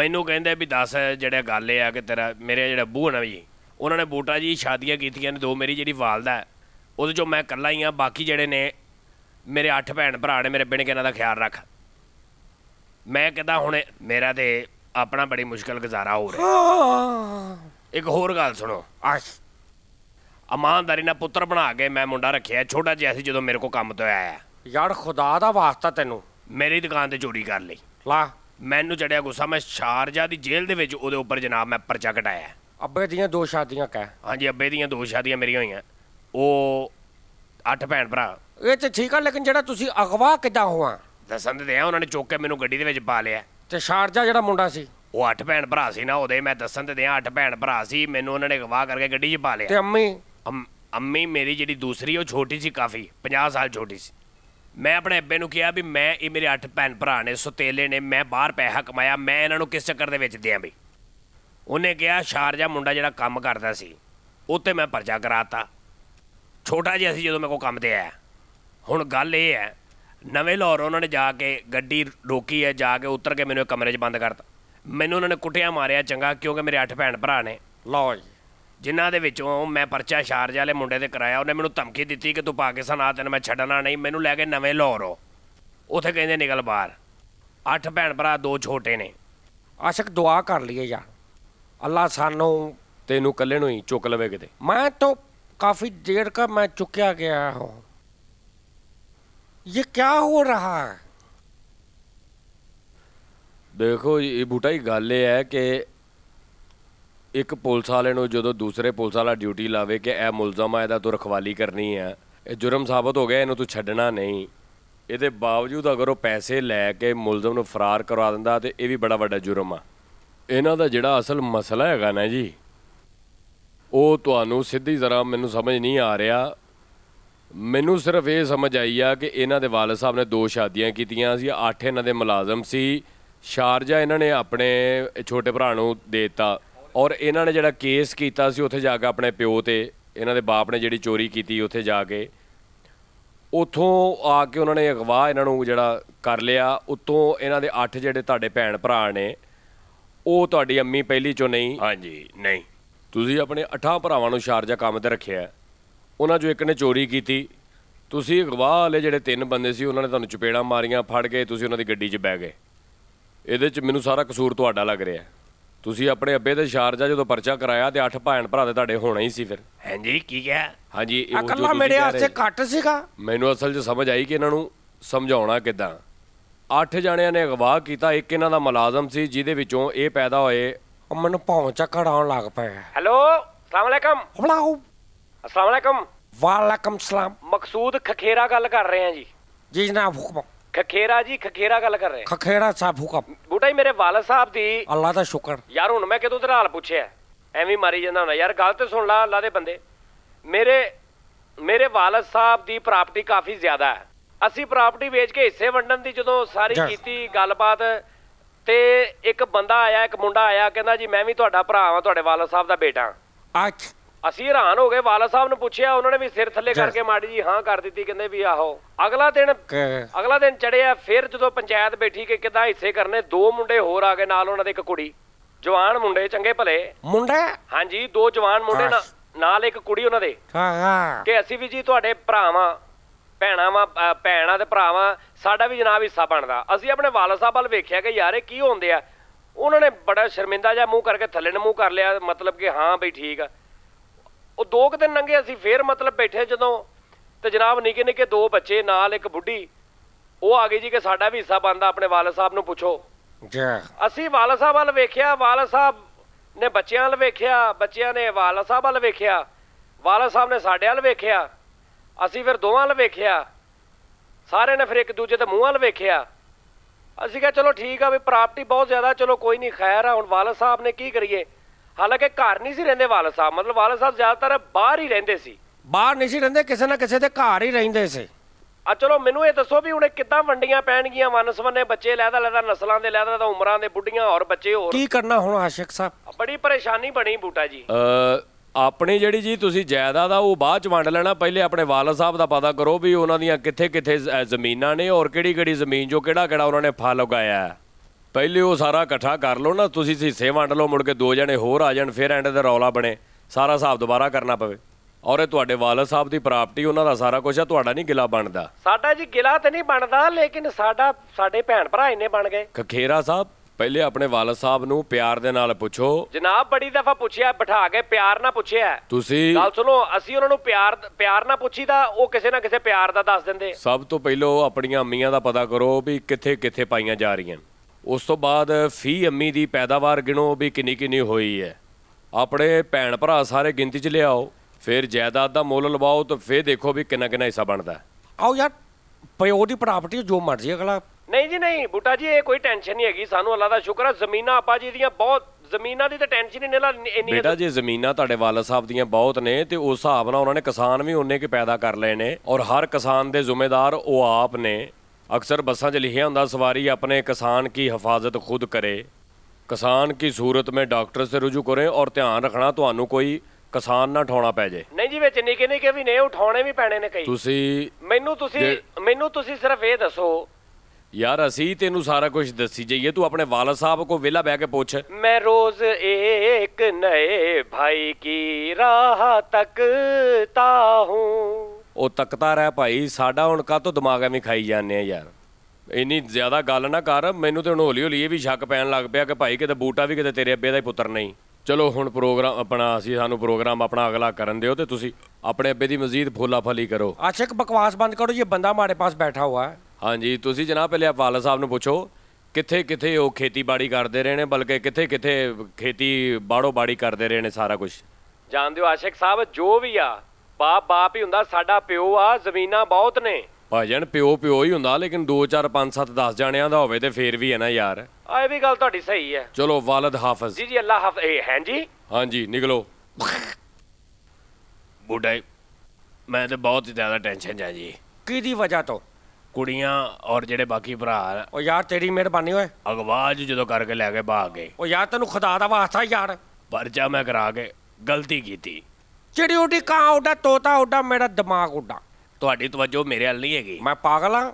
ਮੈਨੂੰ ਕਹਿੰਦੇ ਵੀ ਦੱਸ ਜਿਹੜਾ ਗੱਲ ਇਹ ਆ ਕਿ ਤੇਰਾ ਮੇਰੇ ਜਿਹੜਾ ਬੂਹ ਨਾ ਵੀ ਉਹਨਾਂ ਨੇ ਬੂਟਾ ਜੀ ਸ਼ਾਦੀਆਂ ਕੀਤੀਆਂ ਨੇ ਦੋ ਮੇਰੀ ਜਿਹੜੀ ਵਾਲਦਾ ਉਹਦੇ ਚੋਂ ਮੈਂ ਇਕੱਲਾ ਹੀ ਆ ਬਾਕੀ ਜਿਹੜੇ ਨੇ ਮੇਰੇ ਅੱਠ ਭੈਣ ਭਰਾ ਨੇ ਮੇਰੇ ਬਿਨ ਨਾਲ ਦਾ ਖਿਆਲ ਰੱਖ ਮੈਂ ਕਹਿੰਦਾ ਹੁਣ ਮੇਰਾ ਤੇ ਆਪਣਾ ਬੜੀ ਮੁਸ਼ਕਲ ਗੁਜ਼ਾਰਾ ਹੋ ਰਿਹਾ ਇੱਕ ਹੋਰ ਗੱਲ ਸੁਣੋ ਇਮਾਨਦਾਰੀ ਨਾਲ ਪੁੱਤਰ ਬਣਾ ਕੇ ਮੈਂ ਮੁੰਡਾ ਰੱਖਿਆ ਛੋਟਾ ਜਿਹਾ ਸੀ ਜਦੋਂ ਮੇਰੇ ਕੋ ਕੰਮ ਤੋਂ ਆਇਆ ਯਾਰ ਖੁਦਾ ਦਾ ਵਾਸਤਾ ਤੈਨੂੰ ਮੇਰੀ ਦੁਕਾਨ ਤੇ ਚੋਰੀ ਕਰ ਲਈ ਲਾ ਮੈਨੂੰ ਚੜਿਆ ਗੁੱਸਾ ਮੈਂ ਸ਼ਾਰਜਾ ਦੀ ਜੇਲ੍ਹ ਦੇ ਵਿੱਚ ਉਹਦੇ ਉੱਪਰ ਜਨਾਬ ਮੈਂ ਪਰਚਾ ਕਟਾਇਆ ਅੱਬੇ ਦੀਆਂ ਦੋ ਸ਼ਾਦੀਆਂ ਕਹਿ ਹਾਂਜੀ ਅੱਬੇ ਦੀਆਂ ਦੋ ਸ਼ਾਦੀਆਂ ਮੇਰੀਆਂ ਹੋਈਆਂ ਉਹ ਅੱਠ ਭੈਣ ਭਰਾ ਇਹ ਤੇ ਠੀਕ ਆ ਲੇਕਿਨ ਜਿਹੜਾ ਤੁਸੀਂ ਅਗਵਾ ਕਿਦਾਂ ਹੋਆ ਦੱਸਣ ਦੇ ਆ ਉਹਨਾਂ ਨੇ ਚੁੱਕ ਕੇ ਮੈਨੂੰ ਗੱਡੀ ਦੇ ਵਿੱਚ ਪਾ ਲਿਆ ਤੇ ਸ਼ਾਰਜਾ ਜਿਹੜਾ ਮੁੰਡਾ ਸੀ ਉਹ ਅੱਠ ਭੈਣ ਭਰਾ ਸੀ ਨਾ ਉਹਦੇ ਮੈਂ ਦੱਸਣ ਦੇ ਦਿਆਂ ਅੱਠ ਭੈਣ ਭਰਾ ਸੀ ਮੈਨੂੰ ਉਹਨਾਂ ਨੇ ਅਗਵਾ ਕਰਕੇ ਗੱਡੀ 'ਚ ਪਾ ਲਿਆ ਤੇ ਅੰਮੀ ਅੰਮੀ ਮੇਰੀ ਜਿਹੜੀ ਦੂਸਰੀ ਉਹ ਛੋਟੀ ਸੀ ਕਾਫੀ 50 ਸਾਲ ਛੋਟੀ ਸੀ ਮੈਂ ਆਪਣੇ ਅੱਬੇ ਨੂੰ ਕਿਹਾ ਵੀ ਮੈਂ ਇਹ ਮੇਰੇ ਅੱਠ ਭੈਣ ਭਰਾ ਨੇ ਸੁਤੇਲੇ ਨੇ ਮੈਂ ਬਾਹਰ ਪੈਸਾ ਕਮਾਇਆ ਮੈਂ ਇਹਨਾਂ ਨੂੰ ਕਿਸ ਚੱਕਰ ਦੇ ਵਿੱਚ ਦਿਆਂ ਬਈ ਉਹਨੇ ਕਿਹਾ ਸ਼ਾਰਜਾ ਮੁੰਡਾ ਜਿਹੜਾ ਕੰਮ ਕਰਦਾ ਸੀ ਉੱਤੇ ਮੈਂ ਪਰਚਾ ਕਰਾਤਾ ਛੋਟਾ ਜਿਹਾ ਸੀ ਜਦੋਂ ਮੇਰੇ ਕੋਲ ਕੰਮ ਤੇ ਆਇਆ ਹੁਣ ਗੱਲ ਇਹ ਹੈ ਨਵੇਂ ਲਾਹੌਰ ਉਹਨਾਂ ਨੇ ਜਾ ਕੇ ਗੱਡੀ ਰੋਕੀ ਹੈ ਜਾ ਕੇ ਉਤਰ ਕੇ ਮੈਨੂੰ ਕਮਰੇ 'ਚ ਬੰਦ ਕਰਤਾ ਮੈਨੂੰ ਉਹਨਾਂ ਨੇ ਕੁੱਟਿਆ ਮਾਰਿਆ ਚੰਗਾ ਕਿਉਂਕਿ ਮੇਰੇ ਅੱਠ ਭੈਣ ਭਰਾ ਨੇ ਲਓ ਜੀ ਜਿਨ੍ਹਾਂ ਦੇ ਵਿੱਚੋਂ ਮੈਂ ਪਰਚਾ ਸ਼ਾਰਜ ਵਾਲੇ ਮੁੰਡੇ ਦੇ ਕਰਾਇਆ ਉਹਨੇ ਮੈਨੂੰ ਧਮਕੀ ਦਿੱਤੀ ਕਿ ਤੂੰ ਪਾਕਿਸਤਾਨ ਆ ਤੈਨੂੰ ਮੈਂ ਛੱਡਣਾ ਨਹੀਂ ਮੈਨੂੰ ਲੈ ਕੇ ਨਵੇਂ ਲਾਹੌਰੋ ਉੱਥੇ ਕਹਿੰਦੇ ਨਿਕਲ ਬਾਹਰ ਅੱਠ ਭੈਣ ਭਰਾ ਦੋ ਛੋਟੇ ਨੇ ਆਸ਼ਕ ਦੁਆ ਕਰ ਲਈਏ ਯਾਰ ਅੱਲਾ ਸਾਨੂੰ ਤੈਨੂੰ ਕੱਲੇ ਨੂੰ ਹੀ ਚੁੱਕ ਲਵੇ ਕਿਤੇ ਮੈਂ ਤਾਂ ਕਾਫੀ ਦੇਰ ਕਾ ਮੈਂ ਚੁੱਕਿਆ ਗਿਆ ਹਾਂ ਕੀ ਹੋ ਰਹਾ रहा है ਇਹ ये ਹੀ ਗੱਲ ਇਹ ਹੈ ਕਿ ਇੱਕ ਪੁਲਿਸ ਵਾਲੇ ਨੂੰ ਜਦੋਂ ਦੂਸਰੇ ਪੁਲਿਸ ਵਾਲਾ ਡਿਊਟੀ ਲਾਵੇ ਕਿ ਇਹ ਮੁਲਜ਼ਮ ਆ ਇਹਦਾ ਤੂੰ ਰਖਵਾਲੀ ਕਰਨੀ ਆ ਇਹ ਜੁਰਮ ਸਾਬਤ ਹੋ ਗਿਆ ਇਹਨੂੰ ਤੂੰ ਛੱਡਣਾ ਨਹੀਂ ਇਹਦੇ ਬਾਵਜੂਦ ਅਗਰ ਉਹ ਪੈਸੇ ਲੈ ਕੇ ਮੁਲਜ਼ਮ ਨੂੰ ਫਰਾਰ ਕਰਵਾ ਦਿੰਦਾ ਤੇ ਇਹ ਵੀ ਬੜਾ ਵੱਡਾ ਜੁਰਮ ਆ ਇਹਨਾਂ ਦਾ ਜਿਹੜਾ ਅਸਲ ਮਸਲਾ ਹੈਗਾ ਨਾ ਜੀ ਉਹ ਤੁਹਾਨੂੰ ਸਿੱਧੀ ਜ਼ਰਾ ਮੈਨੂੰ ਸਮਝ ਨਹੀਂ ਆ ਰਿਹਾ ਮੈਨੂੰ ਸਿਰਫ ਇਹ ਸਮਝ ਆਈ ਆ ਕਿ ਇਹਨਾਂ ਦੇ ਵਾਲਦ ਸਾਹਿਬ ਨੇ ਦੋ ਸ਼ਾਦੀਆਂ ਕੀਤੀਆਂ ਸੀ ਅੱਠ ਇਹਨਾਂ ਦੇ ਮੁਲਾਜ਼ਮ ਸੀ ਸ਼ਾਰਜਾ ਇਹਨਾਂ ਨੇ ਆਪਣੇ ਛੋਟੇ ਭਰਾ ਨੂੰ ਦੇ ਦਿੱਤਾ ਔਰ ਇਹਨਾਂ ਨੇ ਜਿਹੜਾ ਕੇਸ ਕੀਤਾ ਸੀ ਉੱਥੇ ਜਾ ਕੇ ਆਪਣੇ ਪਿਓ ਤੇ ਇਹਨਾਂ ਦੇ ਬਾਪ ਨੇ ਜਿਹੜੀ ਚੋਰੀ ਕੀਤੀ ਉੱਥੇ ਜਾ ਕੇ ਉਥੋਂ ਆ ਕੇ ਉਹਨਾਂ ਨੇ ਅਗਵਾ ਇਹਨਾਂ ਨੂੰ ਜਿਹੜਾ ਕਰ ਲਿਆ ਉਤੋਂ ਇਹਨਾਂ ਦੇ ਅੱਠ ਜਿਹੜੇ ਤੁਹਾਡੇ ਭੈਣ ਭਰਾ ਨੇ ਉਹ ਤੁਹਾਡੀ ਅੰਮੀ ਪਹਿਲੀ ਚੋਂ ਨਹੀਂ ਹਾਂਜੀ ਨਹੀਂ ਤੁਸੀਂ ਆਪਣੇ ਅਠਾ ਭਰਾਵਾਂ ਨੂੰ ਸ਼ਾਰਜਾ ਕੰਮ ਤੇ ਰੱਖਿਆ ਉਹਨਾਂ ਜੋ ਇੱਕ ਨੇ ਚੋਰੀ ਕੀਤੀ ਤੁਸੀਂ ਅਗਵਾ ਵਾਲੇ ਜਿਹੜੇ ਤਿੰਨ ਬੰਦੇ ਸੀ ਉਹਨਾਂ ਨੇ ਤੁਹਾਨੂੰ ਚਪੇੜਾਂ ਮਾਰੀਆਂ ਫੜ ਗਏ ਤੁਸੀਂ ਉਹਨਾਂ ਦੀ ਗੱਡੀ 'ਚ ਬਹਿ ਗਏ ਇਹਦੇ 'ਚ ਮੈਨੂੰ ਸਾਰਾ ਕਸੂਰ ਤੁਹਾਡਾ ਲੱਗ ਰਿਹਾ ਤੁਸੀਂ ਆਪਣੇ ਅੱਬੇ ਤੇ ਸ਼ਾਰਜਾ ਜਦੋਂ ਪਰਚਾ ਕਰਾਇਆ ਤੇ ਅੱਠ ਭਾਣ ਭਰਾ ਤੇ ਤੁਹਾਡੇ ਹੋਣਾ ਹੀ ਸੀ ਫਿਰ ਹਾਂਜੀ ਕੀ ਕਿਹਾ ਹਾਂਜੀ ਇਹ ਜੋ ਮੇਰੇ ਕਹਿ ਹੱਥੇ ਘੱਟ ਸੀਗਾ ਮੈਨੂੰ ਅਸਲ 'ਚ ਸਮਝ ਆਈ ਕਿ ਇਹਨਾਂ ਨੂੰ ਸਮਝਾਉਣਾ ਕਿਦਾਂ ਅੱਠ ਜਣਿਆਂ ਨੇ ਅਗਵਾ ਕੀਤਾ ਇੱਕ ਇਹਨਾਂ ਦਾ ਮੁਲਾਜ਼ਮ ਸੀ ਜਿਹਦੇ ਵਿੱਚੋਂ ਇਹ ਪੈਦਾ ਹੋਏ ਅਮਨ ਮੈਨੂੰ ਭੌਂ ਚੱਕੜ ਆਉਣ ਲੱਗ ਪਿਆ ਹੈਲੋ ਅਸਲਾਮ ਅਲੈਕਮ ਬਲਾਉ ਅਸਲਾਮ ਅਲੈਕਮ ਵਾਲੇਕਮ ਸਲਾਮ ਮਕਸੂਦ ਖਖੇਰਾ ਗੱਲ ਕਰ ਰਹੇ ਹਾਂ ਜੀ ਜੀ ਜਨਾਬ ਹੁਕਮ ਖਖੇਰਾ ਜੀ ਖਖੇਰਾ ਗੱਲ ਕਰ ਰਹੇ ਖਖੇਰਾ ਸਾਹਿਬ ਹੁਕਮ ਬੂਟਾ ਹੀ ਮੇਰੇ ਵਾਲਦ ਸਾਹਿਬ ਦੀ ਅੱਲਾ ਦਾ ਸ਼ੁਕਰ ਯਾਰ ਹੁਣ ਮੈਂ ਕਿਦੋਂ ਤੇਰਾ ਹਾਲ ਪੁੱਛਿਆ ਐਵੇਂ ਮਾਰੀ ਜਾਂਦਾ ਹੁੰਦਾ ਯਾਰ ਗੱਲ ਤੇ ਸੁਣ ਲਾ ਅੱਲਾ ਦੇ ਬੰਦੇ ਮੇਰੇ ਮੇਰੇ ਵਾਲਦ ਸਾਹਿਬ ਦੀ ਪ੍ਰਾਪਰਟੀ ਕਾਫੀ ਜ਼ਿਆਦਾ ਹੈ ਅਸੀਂ ਪ੍ਰਾਪਰਟੀ ਵੇਚ ਕੇ ਹਿੱਸੇ ਵੰਡਣ ਦੀ ਜਦੋਂ ਸਾਰੀ ਕੀਤੀ ਗੱਲਬਾਤ ਤੇ ਇੱਕ ਬੰਦਾ ਆਇਆ ਇੱਕ ਮੁੰਡਾ ਆਇਆ ਕਹਿੰਦਾ ਜੀ ਮੈਂ ਵੀ ਤੁਹਾਡਾ ਭਰਾ ਹਾਂ ਤੁਹਾਡੇ ਵਾਲਦ ਸਾਹਿਬ ਦਾ ਬੇਟਾ ਅੱਛਾ ਅਸੀਂ ਹੈਰਾਨ ਹੋ ਗਏ ਵਾਲਾ ਸਾਹਿਬ ਨੂੰ ਪੁੱਛਿਆ ਉਹਨਾਂ ਨੇ ਵੀ ਸਿਰ ਥੱਲੇ ਕਰਕੇ ਮਾੜੀ ਜੀ ਹਾਂ ਕਰ ਦਿੱਤੀ ਕਹਿੰਦੇ ਵੀ ਆਹੋ ਅਗਲਾ ਦਿਨ ਅਗਲਾ ਦਿਨ ਚੜਿਆ ਫਿਰ ਜਦੋਂ ਪੰਚਾਇਤ ਬੈਠੀ ਕਿ ਕਿਦਾਂ ਹਿੱਸੇ ਕਰਨੇ ਦੋ ਮੁੰਡੇ ਹੋਰ ਆ ਗਏ ਨਾਲ ਉਹਨਾਂ ਦੇ ਇੱਕ ਕੁੜੀ ਜਵਾਨ ਮੁੰਡੇ ਚੰਗੇ ਭਲੇ ਮੁੰਡੇ ਹਾਂਜੀ ਦੋ ਜਵਾਨ ਮੁੰਡੇ ਨਾਲ ਇੱਕ ਕੁੜੀ ਉਹਨਾਂ ਦੇ ਹਾਂ ਕਿ ਅਸੀਂ ਵੀ ਜੀ ਤੁਹਾਡੇ ਭਰਾਵਾਂ ਭੈਣਾਂ ਵਾ ਭੈਣਾਂ ਤੇ ਭਰਾਵਾਂ ਸਾਡਾ ਵੀ ਜਨਾਬ ਹਿੱਸਾ ਬਣਦਾ ਅਸੀਂ ਆਪਣੇ ਵਾਲਾ ਸਾਹਿਬ ਵੱਲ ਵੇਖਿਆ ਕਿ ਯਾਰ ਇਹ ਕੀ ਹੁੰਦੇ ਆ ਉਹਨਾਂ ਨੇ ਬੜਾ ਸ਼ਰਮਿੰਦਾ ਜਿਹਾ ਮੂੰਹ ਕਰਕੇ ਥੱਲੇ ਨੂੰ ਮੂੰਹ ਕਰ ਲਿਆ ਮਤਲਬ ਕਿ ਹਾਂ ਬਈ ਠੀਕ ਆ ਉਹ ਦੋ ਕੁ ਦਿਨ ਲੰਘੇ ਅਸੀਂ ਫੇਰ ਮਤਲਬ ਬੈਠੇ ਜਦੋਂ ਤੇ ਜਨਾਬ ਨਿੱਕੇ ਨਿੱਕੇ ਦੋ ਬੱਚੇ ਨਾਲ ਇੱਕ ਬੁੱਢੀ ਉਹ ਆ ਗਈ ਜੀ ਕਿ ਸਾਡਾ ਵੀ ਹਿੱਸਾ ਬੰਦਾ ਆਪਣੇ ਵਾਲਦ ਸਾਹਿਬ ਨੂੰ ਪੁੱਛੋ ਜੀ ਅਸੀਂ ਵਾਲਦ ਸਾਹਿਬ ਵੱਲ ਵੇਖਿਆ ਵਾਲਦ ਸਾਹਿਬ ਨੇ ਬੱਚਿਆਂ ਵੱਲ ਵੇਖਿਆ ਬੱਚਿਆਂ ਨੇ ਵਾਲਦ ਸਾਹਿਬ ਵੱਲ ਵੇਖਿਆ ਵਾਲਦ ਸਾਹਿਬ ਨੇ ਸਾਡੇ ਵੱਲ ਵੇਖਿਆ ਅਸੀਂ ਫਿਰ ਦੋਵਾਂ ਵੱਲ ਵੇਖਿਆ ਸਾਰੇ ਨੇ ਫਿਰ ਇੱਕ ਦੂਜੇ ਦੇ ਮੂੰਹ ਵੱਲ ਵੇਖਿਆ ਅਸੀਂ ਕਿਹਾ ਚਲੋ ਠੀਕ ਆ ਵੀ ਪ੍ਰਾਪਰਟੀ ਬਹੁਤ ਜ਼ਿਆਦਾ ਚਲੋ ਕੋਈ ਨਹੀਂ ਖੈਰ ਆ ਹੁਣ ਵਾਲਦ ਸਾਹਿਬ ਨੇ ਕੀ ਕਰੀਏ ਹਾਲਾਂਕਿ ਘਰ ਨਹੀਂ ਸੀ ਰਹਿੰਦੇ ਵਾਲਦ ਸਾਹਿਬ ਮਤਲਬ ਵਾਲਦ ਸਾਹਿਬ ਜ਼ਿਆਦਾਤਰ ਬਾਹਰ ਹੀ ਰਹਿੰਦੇ ਸੀ ਬਾਹਰ ਨਹੀਂ ਸੀ ਰਹਿੰਦੇ ਕਿਸੇ ਨਾ ਕਿਸੇ ਦੇ ਘਰ ਹੀ ਰਹਿੰਦੇ ਸੀ ਆ ਚਲੋ ਮੈਨੂੰ ਇਹ ਦੱਸੋ ਵੀ ਹੁਣ ਕਿੱਦਾਂ ਵੰਡੀਆਂ ਪੈਣਗੀਆਂ ਵਨਸਵਨੇ ਬੱਚੇ ਲੈਦਾ ਲੈਦਾ ਨਸਲਾਂ ਦੇ ਲੈਦਾ ਦਾ ਉਮਰਾਂ ਦੇ ਬੁੱਢੀਆਂ ਔਰ ਬੱਚੇ ਹੋਰ ਕੀ ਕਰਨਾ ਹੁਣ ਆਸ਼ਿਕ ਸਾਹਿਬ ਬੜੀ ਪਰੇਸ਼ਾਨੀ ਬਣੀ ਬੂਟਾ ਜੀ ਆਪਣੀ ਜਿਹੜੀ ਜੀ ਤੁਸੀਂ ਜਾਇਦਾਦ ਆ ਉਹ ਬਾਅਦ ਚ ਵੰਡ ਲੈਣਾ ਪਹਿਲੇ ਆਪਣੇ ਵਾਲਦ ਸਾਹਿਬ ਦਾ ਪਤਾ ਕਰੋ ਵੀ ਉਹਨਾਂ ਦੀਆਂ ਕਿੱਥੇ ਕਿੱਥੇ ਜ਼ਮੀਨਾਂ ਨੇ ਔਰ ਕਿਹੜੀ ਕਿਹੜੀ ਜ਼ਮੀਨ ਜੋ ਕਿਹੜਾ ਕਿਹੜਾ ਉਹਨਾਂ ਨੇ ਫਲ ਉਗਾਇਆ ਹੈ ਪਹਿਲੇ ਉਹ ਸਾਰਾ ਇਕੱਠਾ ਕਰ ਲਓ ਨਾ ਤੁਸੀਂ ਹਿੱਸੇ ਵੰਡ ਲਓ ਮੁੜ ਕੇ ਦੋ ਜਣੇ ਹੋਰ ਆ ਜਾਣ ਫਿਰ ਐਂਡ ਦਾ ਰੌਲਾ ਬਣੇ ਸਾਰਾ ਹਿਸਾਬ ਦੁਬਾਰਾ ਕਰਨਾ ਪਵੇ ਔਰ ਇਹ ਤੁਹਾਡੇ ਵਾਲਦ ਸਾਹਿਬ ਦੀ ਪ੍ਰਾਪਰਟੀ ਉਹਨਾਂ ਦਾ ਸਾਰਾ ਕੁਝ ਆ ਤੁਹਾਡਾ ਨਹੀਂ ਗਿਲਾ ਬਣਦਾ ਸਾਡਾ ਜੀ ਗਿਲਾ ਤੇ ਨਹੀਂ ਬਣਦਾ ਲੇਕਿਨ ਸਾਡਾ ਸਾਡੇ ਭੈਣ ਭਰਾ ਇੰਨੇ ਬਣ ਗਏ ਖਖੇਰਾ ਸਾਹਿਬ ਪਹਿਲੇ ਆਪਣੇ ਵਾਲਦ ਸਾਹਿਬ ਨੂੰ ਪਿਆਰ ਦੇ ਨਾਲ ਪੁੱਛੋ ਜਨਾਬ ਬੜੀ ਦਫਾ ਪੁੱਛਿਆ ਬਿਠਾ ਕੇ ਪਿਆਰ ਨਾਲ ਪੁੱਛਿਆ ਤੁਸੀਂ ਗੱਲ ਸੁਣੋ ਅਸੀਂ ਉਹਨਾਂ ਨੂੰ ਪਿਆਰ ਪਿਆਰ ਨਾਲ ਪੁੱਛੀਦਾ ਉਹ ਕਿਸੇ ਨਾ ਕਿਸੇ ਪਿਆਰ ਦਾ ਦੱਸ ਦਿੰਦੇ ਸਭ ਤੋਂ ਪਹਿਲੋ ਆਪਣੀਆਂ ਮੀਆਂ ਦਾ ਪਤਾ ਕਰੋ ਵੀ ਕਿੱਥੇ ਕਿੱਥੇ ਪਾਈਆਂ ਜਾ ਰਹੀਆਂ ਉਸ ਤੋਂ ਬਾਅਦ ਫੀ ਅੰਮੀ ਦੀ ਪੈਦਾਵਾਰ ਗਿਣੋ ਵੀ ਕਿੰਨੀ ਕਿੰਨੀ ਹੋਈ ਹੈ ਆਪਣੇ ਭੈਣ ਭਰਾ ਸਾਰੇ ਗਿਣਤੀ 'ਚ ਲਿਆਓ ਫਿਰ ਜਾਇਦਾਦ ਦਾ ਮੁੱਲ ਲਵਾਓ ਤਾਂ ਫਿਰ ਦੇਖੋ ਵੀ ਕਿੰਨਾ ਕਿੰਨਾ ਹਿੱਸਾ ਬਣਦਾ ਆਓ ਯਾਰ ਪਿਓ ਦੀ ਪ੍ਰਾਪਰਟੀ ਜੋ ਮਰਜ਼ੀ ਅਗਲਾ ਨਹੀਂ ਜੀ ਨਹੀਂ ਬੂਟਾ ਜੀ ਇਹ ਕੋਈ ਟੈਨਸ਼ਨ ਨਹੀਂ ਹੈਗੀ ਸਾਨੂੰ ਅੱਲਾ ਦਾ ਸ਼ੁਕਰ ਹੈ ਜ਼ਮੀਨਾਂ ਆਪਾ ਜੀ ਦੀਆਂ ਬਹੁਤ ਜ਼ਮੀਨਾਂ ਦੀ ਤਾਂ ਟੈਨਸ਼ਨ ਹੀ ਨਹੀਂ ਲਾ ਇੰਨੀ ਬੇਟਾ ਜੀ ਜ਼ਮੀਨਾਂ ਤੁਹਾਡੇ ਵਾਲਦ ਸਾਹਿਬ ਦੀਆਂ ਬਹੁਤ ਨੇ ਤੇ ਉਸ ਹਿਸਾਬ ਨਾਲ ਉਹਨਾਂ ਨੇ ਕਿਸਾਨ ਵੀ ਉਹਨੇ ਕਿ ਪੈਦਾ ਕਰ ਲਏ ਨੇ ਔਰ ਹਰ ਕਿਸਾਨ ਦੇ ਜ਼ਿੰਮੇਦਾਰ ਉਹ ਆਪ ਨੇ अक्सर बसा च लिखा होंगे सवारी अपने किसान की हिफाजत खुद करे किसान की सूरत में डॉक्टर से रुजू करें और ध्यान रखना ਤੁਹਾਨੂੰ ਕੋਈ ਕਿਸਾਨ ਨਾ ਉਠਾਉਣਾ ਪੈ ਜੇ ਨਹੀਂ ਜੀ ਵਿੱਚ ਨਿੱਕੇ ਨਿੱਕੇ ਵੀ ਨੇ ਉਠਾਉਣੇ ਵੀ ਪੈਣੇ ਨੇ ਕਈ ਤੁਸੀਂ ਮੈਨੂੰ ਤੁਸੀਂ ਮੈਨੂੰ ਤੁਸੀਂ ਸਿਰਫ ਇਹ ਦੱਸੋ ਯਾਰ ਅਸੀਂ ਤੈਨੂੰ ਸਾਰਾ ਕੁਝ ਦੱਸੀ ਜਾਈਏ ਤੂੰ ਆਪਣੇ ਵਾਲਦ ਸਾਹਿਬ ਕੋ ਵਿਲਾ ਬਹਿ ਕੇ ਪੁੱਛ ਮੈਂ ਰੋਜ਼ ਇੱਕ ਨਏ ਭਾਈ ਕੀ ਰਾਹ ਤੱਕਤਾ ਹੂੰ ਉਹ ਤੱਕਦਾ ਰਹਿ ਭਾਈ ਸਾਡਾ ਹੁਣ ਕਾ ਤੋਂ ਦਿਮਾਗ ਐਵੇਂ ਖਾਈ ਜਾਂਦੇ ਆ ਯਾਰ ਇੰਨੀ ਜ਼ਿਆਦਾ ਗੱਲ ਨਾ ਕਰ ਮੈਨੂੰ ਤੇ ਹੁਣ ਹੌਲੀ ਹੌਲੀ ਇਹ ਵੀ ਸ਼ੱਕ ਪੈਣ ਲੱਗ ਪਿਆ ਕਿ ਭਾਈ ਕਿਤੇ ਬੂਟਾ ਵੀ ਕਿਤੇ ਤੇਰੇ ਅੱਬੇ ਦਾ ਹੀ ਪੁੱਤਰ ਨਹੀਂ ਚਲੋ ਹੁਣ ਪ੍ਰੋਗਰਾਮ ਆਪਣਾ ਅਸੀਂ ਸਾਨੂੰ ਪ੍ਰੋਗਰਾਮ ਆਪਣਾ ਅਗਲਾ ਕਰਨ ਦਿਓ ਤੇ ਤੁਸੀਂ ਆਪਣੇ ਅੱਬੇ ਦੀ ਮਜ਼ੀਦ ਫੋਲਾ ਫਲੀ ਕਰੋ ਆਸ਼ਕ ਬਕਵਾਸ ਬੰਦ ਕਰੋ ਇਹ ਬੰਦਾ ਮਾਰੇ ਪਾਸ ਬੈਠਾ ਹੋਆ ਹੈ ਹਾਂਜੀ ਤੁਸੀਂ ਜਨਾਬ ਪਹਿਲੇ ਵਾਲਾ ਸਾਹਿਬ ਨੂੰ ਪੁੱਛੋ ਕਿੱਥੇ ਕਿੱਥੇ ਉਹ ਖੇਤੀਬਾੜੀ ਕਰਦੇ ਰਹੇ ਨੇ ਬਲਕਿ ਕਿੱਥੇ ਕਿੱਥੇ ਖੇਤੀ ਬਾੜੋ ਬਾੜੀ ਕਰਦੇ ਰਹੇ ਨੇ ਸਾਰਾ ਕੁਝ ਜਾਣਦੇ ਹੋ ਆਸ਼ਿਕ ਸਾਹਿਬ ਜੋ ਵੀ ਆ ਬਾਪ ਬਾਪ ਹੀ ਹੁੰਦਾ ਸਾਡਾ ਪਿਓ ਆ ਜ਼ਮੀਨਾਂ ਬਹੁਤ ਨੇ ਭਾਜਣ ਪਿਓ ਪਿਓ ਹੀ ਹੁੰਦਾ ਲੇਕਿਨ 2 4 5 7 10 ਜਾਣਿਆਂ ਦਾ ਹੋਵੇ ਤੇ ਫੇਰ ਵੀ ਹੈ ਨਾ ਯਾਰ ਆ ਇਹ ਵੀ ਗੱਲ ਤੁਹਾਡੀ ਸਹੀ ਹੈ ਚਲੋ ਵਾਲਦ ਹਾਫਜ਼ ਜੀ ਜੀ ਅੱਲਾ ਹਾਫਜ਼ ਇਹ ਹੈ ਜੀ ਹਾਂਜੀ ਨਿਕਲੋ ਬੁੱਢਾ ਮੈਂ ਤੇ ਬਹੁਤ ਜ਼ਿਆਦਾ ਟੈਨਸ਼ਨ ਜਾ ਜੀ ਕਿਹਦੀ ਵਜ੍ਹਾ ਤੋਂ ਕੁੜੀਆਂ ਔਰ ਜਿਹੜੇ ਬਾਕੀ ਭਰਾ ਉਹ ਯਾਰ ਤੇਰੀ ਮਿਹਰਬਾਨੀ ਓਏ ਅਗਵਾਜ ਜਦੋਂ ਕਰਕੇ ਲੈ ਕੇ ਭਾਗ ਗਏ ਉਹ ਯਾਰ ਤੈਨੂੰ ਖੁਦਾ ਦਾ ਵਾਸਤਾ ਯਾਰ ਪਰਚਾ ਮੈਂ ਕਰਾ ਕੇ ਗਲਤੀ ਕੀਤੀ ਚਿੜੀ ਉਡੀ ਕਾਂ ਉਡਾ ਤੋਤਾ ਉਡਾ ਮੇਰਾ ਦਿਮਾਗ ਉਡਾ ਤੁਹਾਡੀ ਤਵੱਜੋ ਮੇਰੇ ਵੱਲ ਨਹੀਂ ਹੈਗੀ ਮੈਂ ਪਾਗਲ ਆ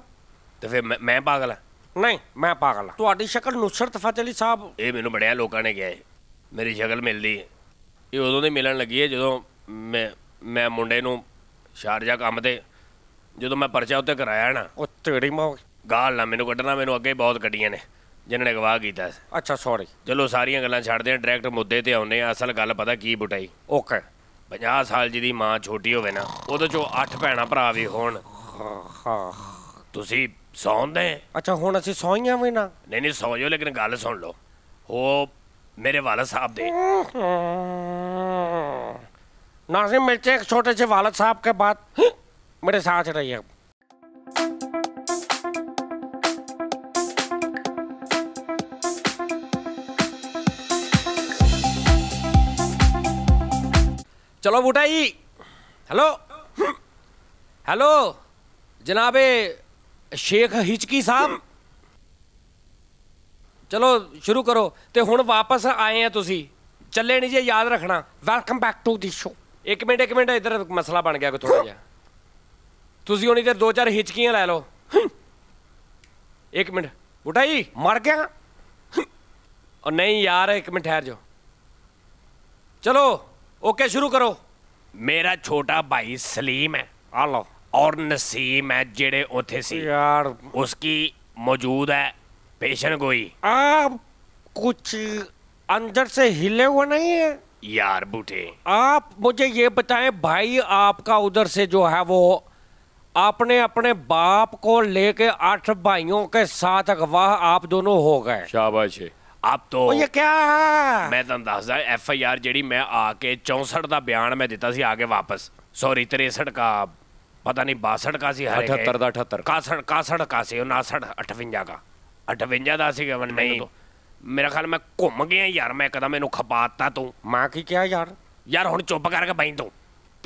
ਤੇ ਫਿਰ ਮੈਂ- ਪਾਗਲ ਆ ਨਹੀਂ ਮੈਂ ਪਾਗਲ ਆ ਤੁਹਾਡੀ ਸ਼ਕਲ ਨੁਸਰਤ ਫਤਲੀ ਸਾਹਿਬ ਇਹ ਮੈਨੂੰ ਬੜਿਆ ਲੋਕਾਂ ਨੇ ਕਿਹਾ ਹੈ। ਮੇਰੀ ਸ਼ਕਲ ਮਿਲਦੀ ਹੈ ਇਹ ਉਦੋਂ ਦੀ ਮਿਲਣ ਲੱਗੀ ਹੈ ਜਦੋਂ ਮੈਂ ਮੈਂ ਮੁੰਡੇ ਨੂੰ ਸ਼ਾਰਜਾ ਕੰਮ ਤੇ ਜਦੋਂ ਮੈਂ ਪਰਚਾ ਉੱਤੇ ਕਰਾਇਆ ਨਾ ਉਹ ਤੇੜੀ ਮੋ ਗਾਲ ਨਾ ਮੈਨੂੰ ਕੱਢਣਾ ਮੈਨੂੰ ਅੱਗੇ ਬਹੁਤ ਕੱਢੀਆਂ ਨੇ ਜਿਨ੍ਹਾਂ ਨੇ ਗਵਾਹ ਕੀਤਾ ਅੱਛਾ ਸੌਰੀ ਚਲੋ ਸਾਰੀਆਂ ਗੱਲਾਂ ਛੱਡਦੇ ਆ ਡਾਇਰੈਕਟ ਮੁੱਦੇ ਤੇ ਆਉਂਦੇ ਆ ਅਸਲ ਗੱਲ ਪਤਾ ਕੀ ਬੁਟਾਈ ਓਕੇ 50 ਸਾਲ ਜੀ ਦੀ ਮਾਂ ਛੋਟੀ ਹੋਵੇ ਨਾ ਉਹਦੇ ਚੋਂ ਅੱਠ ਭੈਣਾ ਭਰਾ ਵੀ ਹੋਣ ਤੁਸੀਂ ਸੌਂਦੇ ਅੱਛਾ ਹੁਣ ਅਸੀਂ ਸੌਈਆਂ ਵੀ ਨਾ ਨਹੀਂ ਨਹੀਂ ਸੌ ਜਾਓ ਲੇਕਿਨ ਗੱਲ ਸੁਣ ਲਓ ਉਹ ਮੇਰੇ ਵਾਲਾ ਸਾਹਿਬ ਦੇ ਨਾ नाजिम मिर्चे ਇੱਕ ਛੋਟੇ ਜਿਹੇ ਵਾਲਾ ਸਾਹਿਬ ਕੇ बाद ਮੇਰੇ ਸਾਥ ਰਹੀਏ ਚਲੋ ਬੂਟਾ ਜੀ ਹੈਲੋ ਹੈਲੋ ਜਨਾਬੇ ਸ਼ੇਖ ਹਿਚਕੀ ਸਾਹਿਬ ਚਲੋ ਸ਼ੁਰੂ ਕਰੋ ਤੇ ਹੁਣ ਵਾਪਸ ਆਏ ਆ ਤੁਸੀਂ ਚੱਲੇ ਨਹੀਂ ਜੇ ਯਾਦ ਰੱਖਣਾ welcome back to the show ਇੱਕ ਮਿੰਟ ਇੱਕ ਮਿੰਟ ਇਧਰ ਮਸਲਾ ਬਣ ਗਿਆ ਕੋ ਥੋੜਾ ਜਿਹਾ ਤੁਸੀਂ ਹੁਣ ਇਧਰ ਦੋ ਚਾਰ ਹਿਚਕੀਆਂ ਲੈ ਲਓ ਇੱਕ ਮਿੰਟ ਬੁੱਢਾ ਜੀ ਮਰ ਗਿਆ ਉਹ ਨਹੀਂ ਯਾਰ ਇੱਕ ਮਿੰਟ ਠਹਿਰ ਜਾਓ ਚਲੋ ओके शुरू करो मेरा छोटा भाई सलीम है आ और नसीम है जेड़े ओथे सी यार उसकी मौजूद है पेशन गोई आप कुछ अंदर से हिले हुए नहीं है यार बूटे आप मुझे ये बताएं भाई आपका उधर से जो है वो आपने अपने बाप को लेके आठ भाइयों के साथ अगवाह आप दोनों हो गए शाबाश है ਆਪ ਤੋਂ ਓਏ ਕਿਆ ਮੈਂ ਤਾਂ ਦੱਸਦਾ ਐਫ ਆਈ ਆਰ ਜਿਹੜੀ ਮੈਂ ਆ ਕੇ 64 ਦਾ ਬਿਆਨ ਮੈਂ ਦਿੱਤਾ ਸੀ ਆ ਕੇ ਵਾਪਸ ਸੌਰੀ 63 ਕਾ ਪਤਾ ਨਹੀਂ 62 ਕਾ ਸੀ ਹਰ 78 ਦਾ 78 ਕਾ 61 ਕਾ ਸੀ 59 58 ਕਾ 58 ਦਾ ਸੀ ਗਵਨ ਨਹੀਂ ਮੇਰਾ ਖਿਆਲ ਮੈਂ ਘੁੰਮ ਗਿਆ ਯਾਰ ਮੈਂ ਕਦਾ ਮੈਨੂੰ ਖਪਾਤਾ ਤੂੰ ਮਾਂ ਕੀ ਕਿਹਾ ਯਾਰ ਯਾਰ ਹੁਣ ਚੁੱਪ ਕਰਕੇ ਬੈਂ ਤੂੰ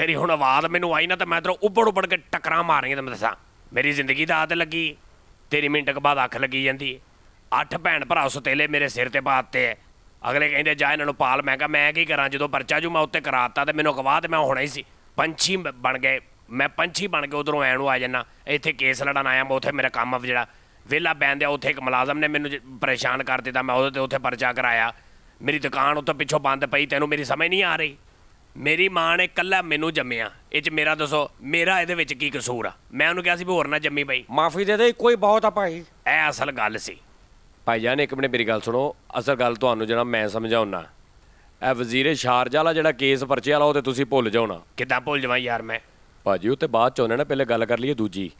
ਤੇਰੀ ਹੁਣ ਆਵਾਜ਼ ਮੈਨੂੰ ਆਈ ਨਾ ਤਾਂ ਮੈਂ ਤੇਰੇ ਉੱਪਰ ਉੱਪਰ ਕੇ ਟਕਰਾਂ ਮਾਰਾਂਗੇ ਤੈਨੂੰ ਮੈਂ ਦੱਸਾਂ ਮੇਰੀ ਜ਼ਿੰਦਗੀ ਦਾ ਆਦ ਲੱਗੀ ਤੇਰੀ ਮਿੰਟ ਕੇ ਬਾਅਦ ਅੱਖ ਲੱਗੀ ਜਾਂਦੀ ਅੱਠ ਭੈਣ ਭਰਾ ਸਤੇਲੇ ਮੇਰੇ ਸਿਰ ਤੇ ਪਾਤੇ ਐ ਅਗਲੇ ਕਹਿੰਦੇ ਜਾ ਇਹਨਾਂ ਨੂੰ ਪਾਲ ਮੈਂ ਕਹਾ ਮੈਂ ਕੀ ਕਰਾਂ ਜਦੋਂ ਪਰਚਾ ਜੂ ਮੈਂ ਉੱਤੇ ਕਰਾਤਾ ਤੇ ਮੈਨੂੰ ਗਵਾਹ ਤੇ ਮੈਂ ਹੋਣਾ ਹੀ ਸੀ ਪੰਛੀ ਬਣ ਗਏ ਮੈਂ ਪੰਛੀ ਬਣ ਕੇ ਉਧਰੋਂ ਐਣ ਨੂੰ ਆ ਜਾਣਾ ਇੱਥੇ ਕੇਸ ਲੜਨ ਆਇਆ ਮੈਂ ਉੱਥੇ ਮੇਰਾ ਕੰਮ ਆ ਜਿਹੜਾ ਵੇਲਾ ਬੈਂਦਿਆ ਉੱਥੇ ਇੱਕ ਮੁਲਾਜ਼ਮ ਨੇ ਮੈਨੂੰ ਪਰੇਸ਼ਾਨ ਕਰ ਦਿੱਤਾ ਮੈਂ ਉਹਦੇ ਤੇ ਉੱਥੇ ਪਰਚਾ ਕਰਾਇਆ ਮੇਰੀ ਦੁਕਾਨ ਉੱਤੇ ਪਿੱਛੋਂ ਬੰਦ ਪਈ ਤੈਨੂੰ ਮੇਰੀ ਸਮਝ ਨਹੀਂ ਆ ਰਹੀ ਮੇਰੀ ਮਾਂ ਨੇ ਕੱਲਾ ਮੈਨੂੰ ਜੰਮਿਆ ਇਹ ਚ ਮੇਰਾ ਦੱਸੋ ਮੇਰਾ ਇਹਦੇ ਵਿੱਚ ਕੀ ਕਸੂਰ ਆ ਮੈਂ ਉਹਨੂੰ ਕਿਹਾ ਸੀ ਵੀ ਹੋਰ ਨਾ ਜੰਮੀ ਪਈ ਮਾਫੀ ਦੇ ਦੇ ਕੋਈ ਬਹੁਤ ਆ ਭਾਈ ਇਹ ਅਸਲ ਗੱਲ ਸੀ ਨੇ ਇੱਕ ਮਿੰਟ ਮੇਰੀ ਗੱਲ ਸੁਣੋ ਅਸਲ ਗੱਲ ਤੁਹਾਨੂੰ ਜਿਹੜਾ ਮੈਂ ਸਮਝਾਉਣਾ ਐ ਵਜ਼ੀਰੇ ਸ਼ਾਰਜਾ ਵਾਲਾ ਜਿਹੜਾ ਕੇਸ ਪਰਚੇ ਵਾਲਾ ਉਹ ਤੇ ਤੁਸੀਂ ਭੁੱਲ ਜਾਉਣਾ ਕਿੱਦਾਂ ਭੁੱਲ ਜਾਵਾਂ ਯਾਰ ਮੈਂ ਭਾਜੀ ਉਹ ਤੇ ਬਾਅਦ ਚ ਉਹਨਾਂ ਨਾ ਪਹਿਲੇ ਗੱਲ ਕਰ ਲਈਏ ਦੂਜੀ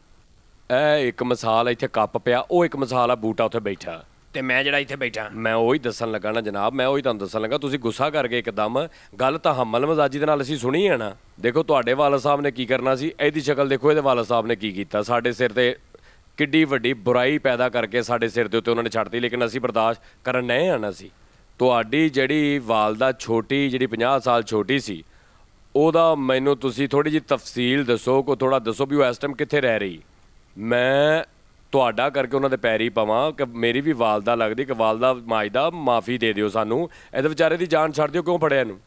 ਐ ਇੱਕ ਮਿਸਾਲ ਇੱਥੇ ਕੱਪ ਪਿਆ ਉਹ ਇੱਕ ਮਿਸਾਲ ਆ ਬੂਟਾ ਉੱਥੇ ਬੈਠਾ ਤੇ ਮੈਂ ਜਿਹੜਾ ਇੱਥੇ ਬੈਠਾ ਮੈਂ ਉਹੀ ਦੱਸਣ ਲੱਗਾ ਨਾ ਜਨਾਬ ਮੈਂ ਉਹੀ ਤੁਹਾਨੂੰ ਦੱਸਣ ਲੱਗਾ ਤੁਸੀਂ ਗੁੱਸਾ ਕਰ ਗਏ ਇੱਕਦਮ ਗੱਲ ਤਾਂ ਹਮਲ ਮਜ਼ਾਜੀ ਦੇ ਨਾਲ ਅਸੀਂ ਸੁਣੀ ਹੈ ਨਾ ਦੇਖੋ ਤੁਹਾਡੇ ਵਾਲਾ ਸਾਹਿਬ ਨੇ ਕੀ ਕਰਨਾ ਸੀ ਇਹਦੀ ਸ਼ਕਲ ਦੇਖੋ ਇਹਦੇ ਵਾਲਾ ਸਾਹਿਬ ਨੇ ਕੀ ਕੀਤਾ ਸਾਡੇ ਸਿਰ ਤੇ ਕਿੱਡੀ ਵੱਡੀ ਬੁਰਾਈ ਪੈਦਾ ਕਰਕੇ ਸਾਡੇ ਸਿਰ ਦੇ ਉੱਤੇ ਉਹਨਾਂ ਨੇ ਛੱਡਤੀ ਲੇਕਿਨ ਅਸੀਂ ਬਰਦਾਸ਼ਤ ਕਰਨ ਨਹੀਂ ਆਣਾ ਸੀ ਤੁਹਾਡੀ ਜਿਹੜੀ ਵਾਲਦਾ ਛੋਟੀ ਜਿਹੜੀ 50 ਸਾਲ ਛੋਟੀ ਸੀ ਉਹਦਾ ਮੈਨੂੰ ਤੁਸੀਂ ਥੋੜੀ ਜੀ ਤਫਸੀਲ ਦੱਸੋ ਕੋ ਥੋੜਾ ਦੱਸੋ ਵੀ ਉਹ ਇਸ ਟਾਈਮ ਕਿੱਥੇ ਰਹਿ ਰਹੀ ਮੈਂ ਤੁਹਾਡਾ ਕਰਕੇ ਉਹਨਾਂ ਦੇ ਪੈਰੀ ਪਵਾਂ ਕਿ ਮੇਰੀ ਵੀ ਵਾਲਦਾ ਲੱਗਦੀ ਕਿ ਵਾਲਦਾ ਮਾਜਦਾ ਮਾਫੀ ਦੇ ਦਿਓ ਸਾਨੂੰ ਇਹਦੇ ਵਿਚਾਰੇ ਦੀ ਜਾਨ ਛੱਡ ਦਿਓ ਕਿਉਂ ਫੜਿਆ ਇਹਨੂੰ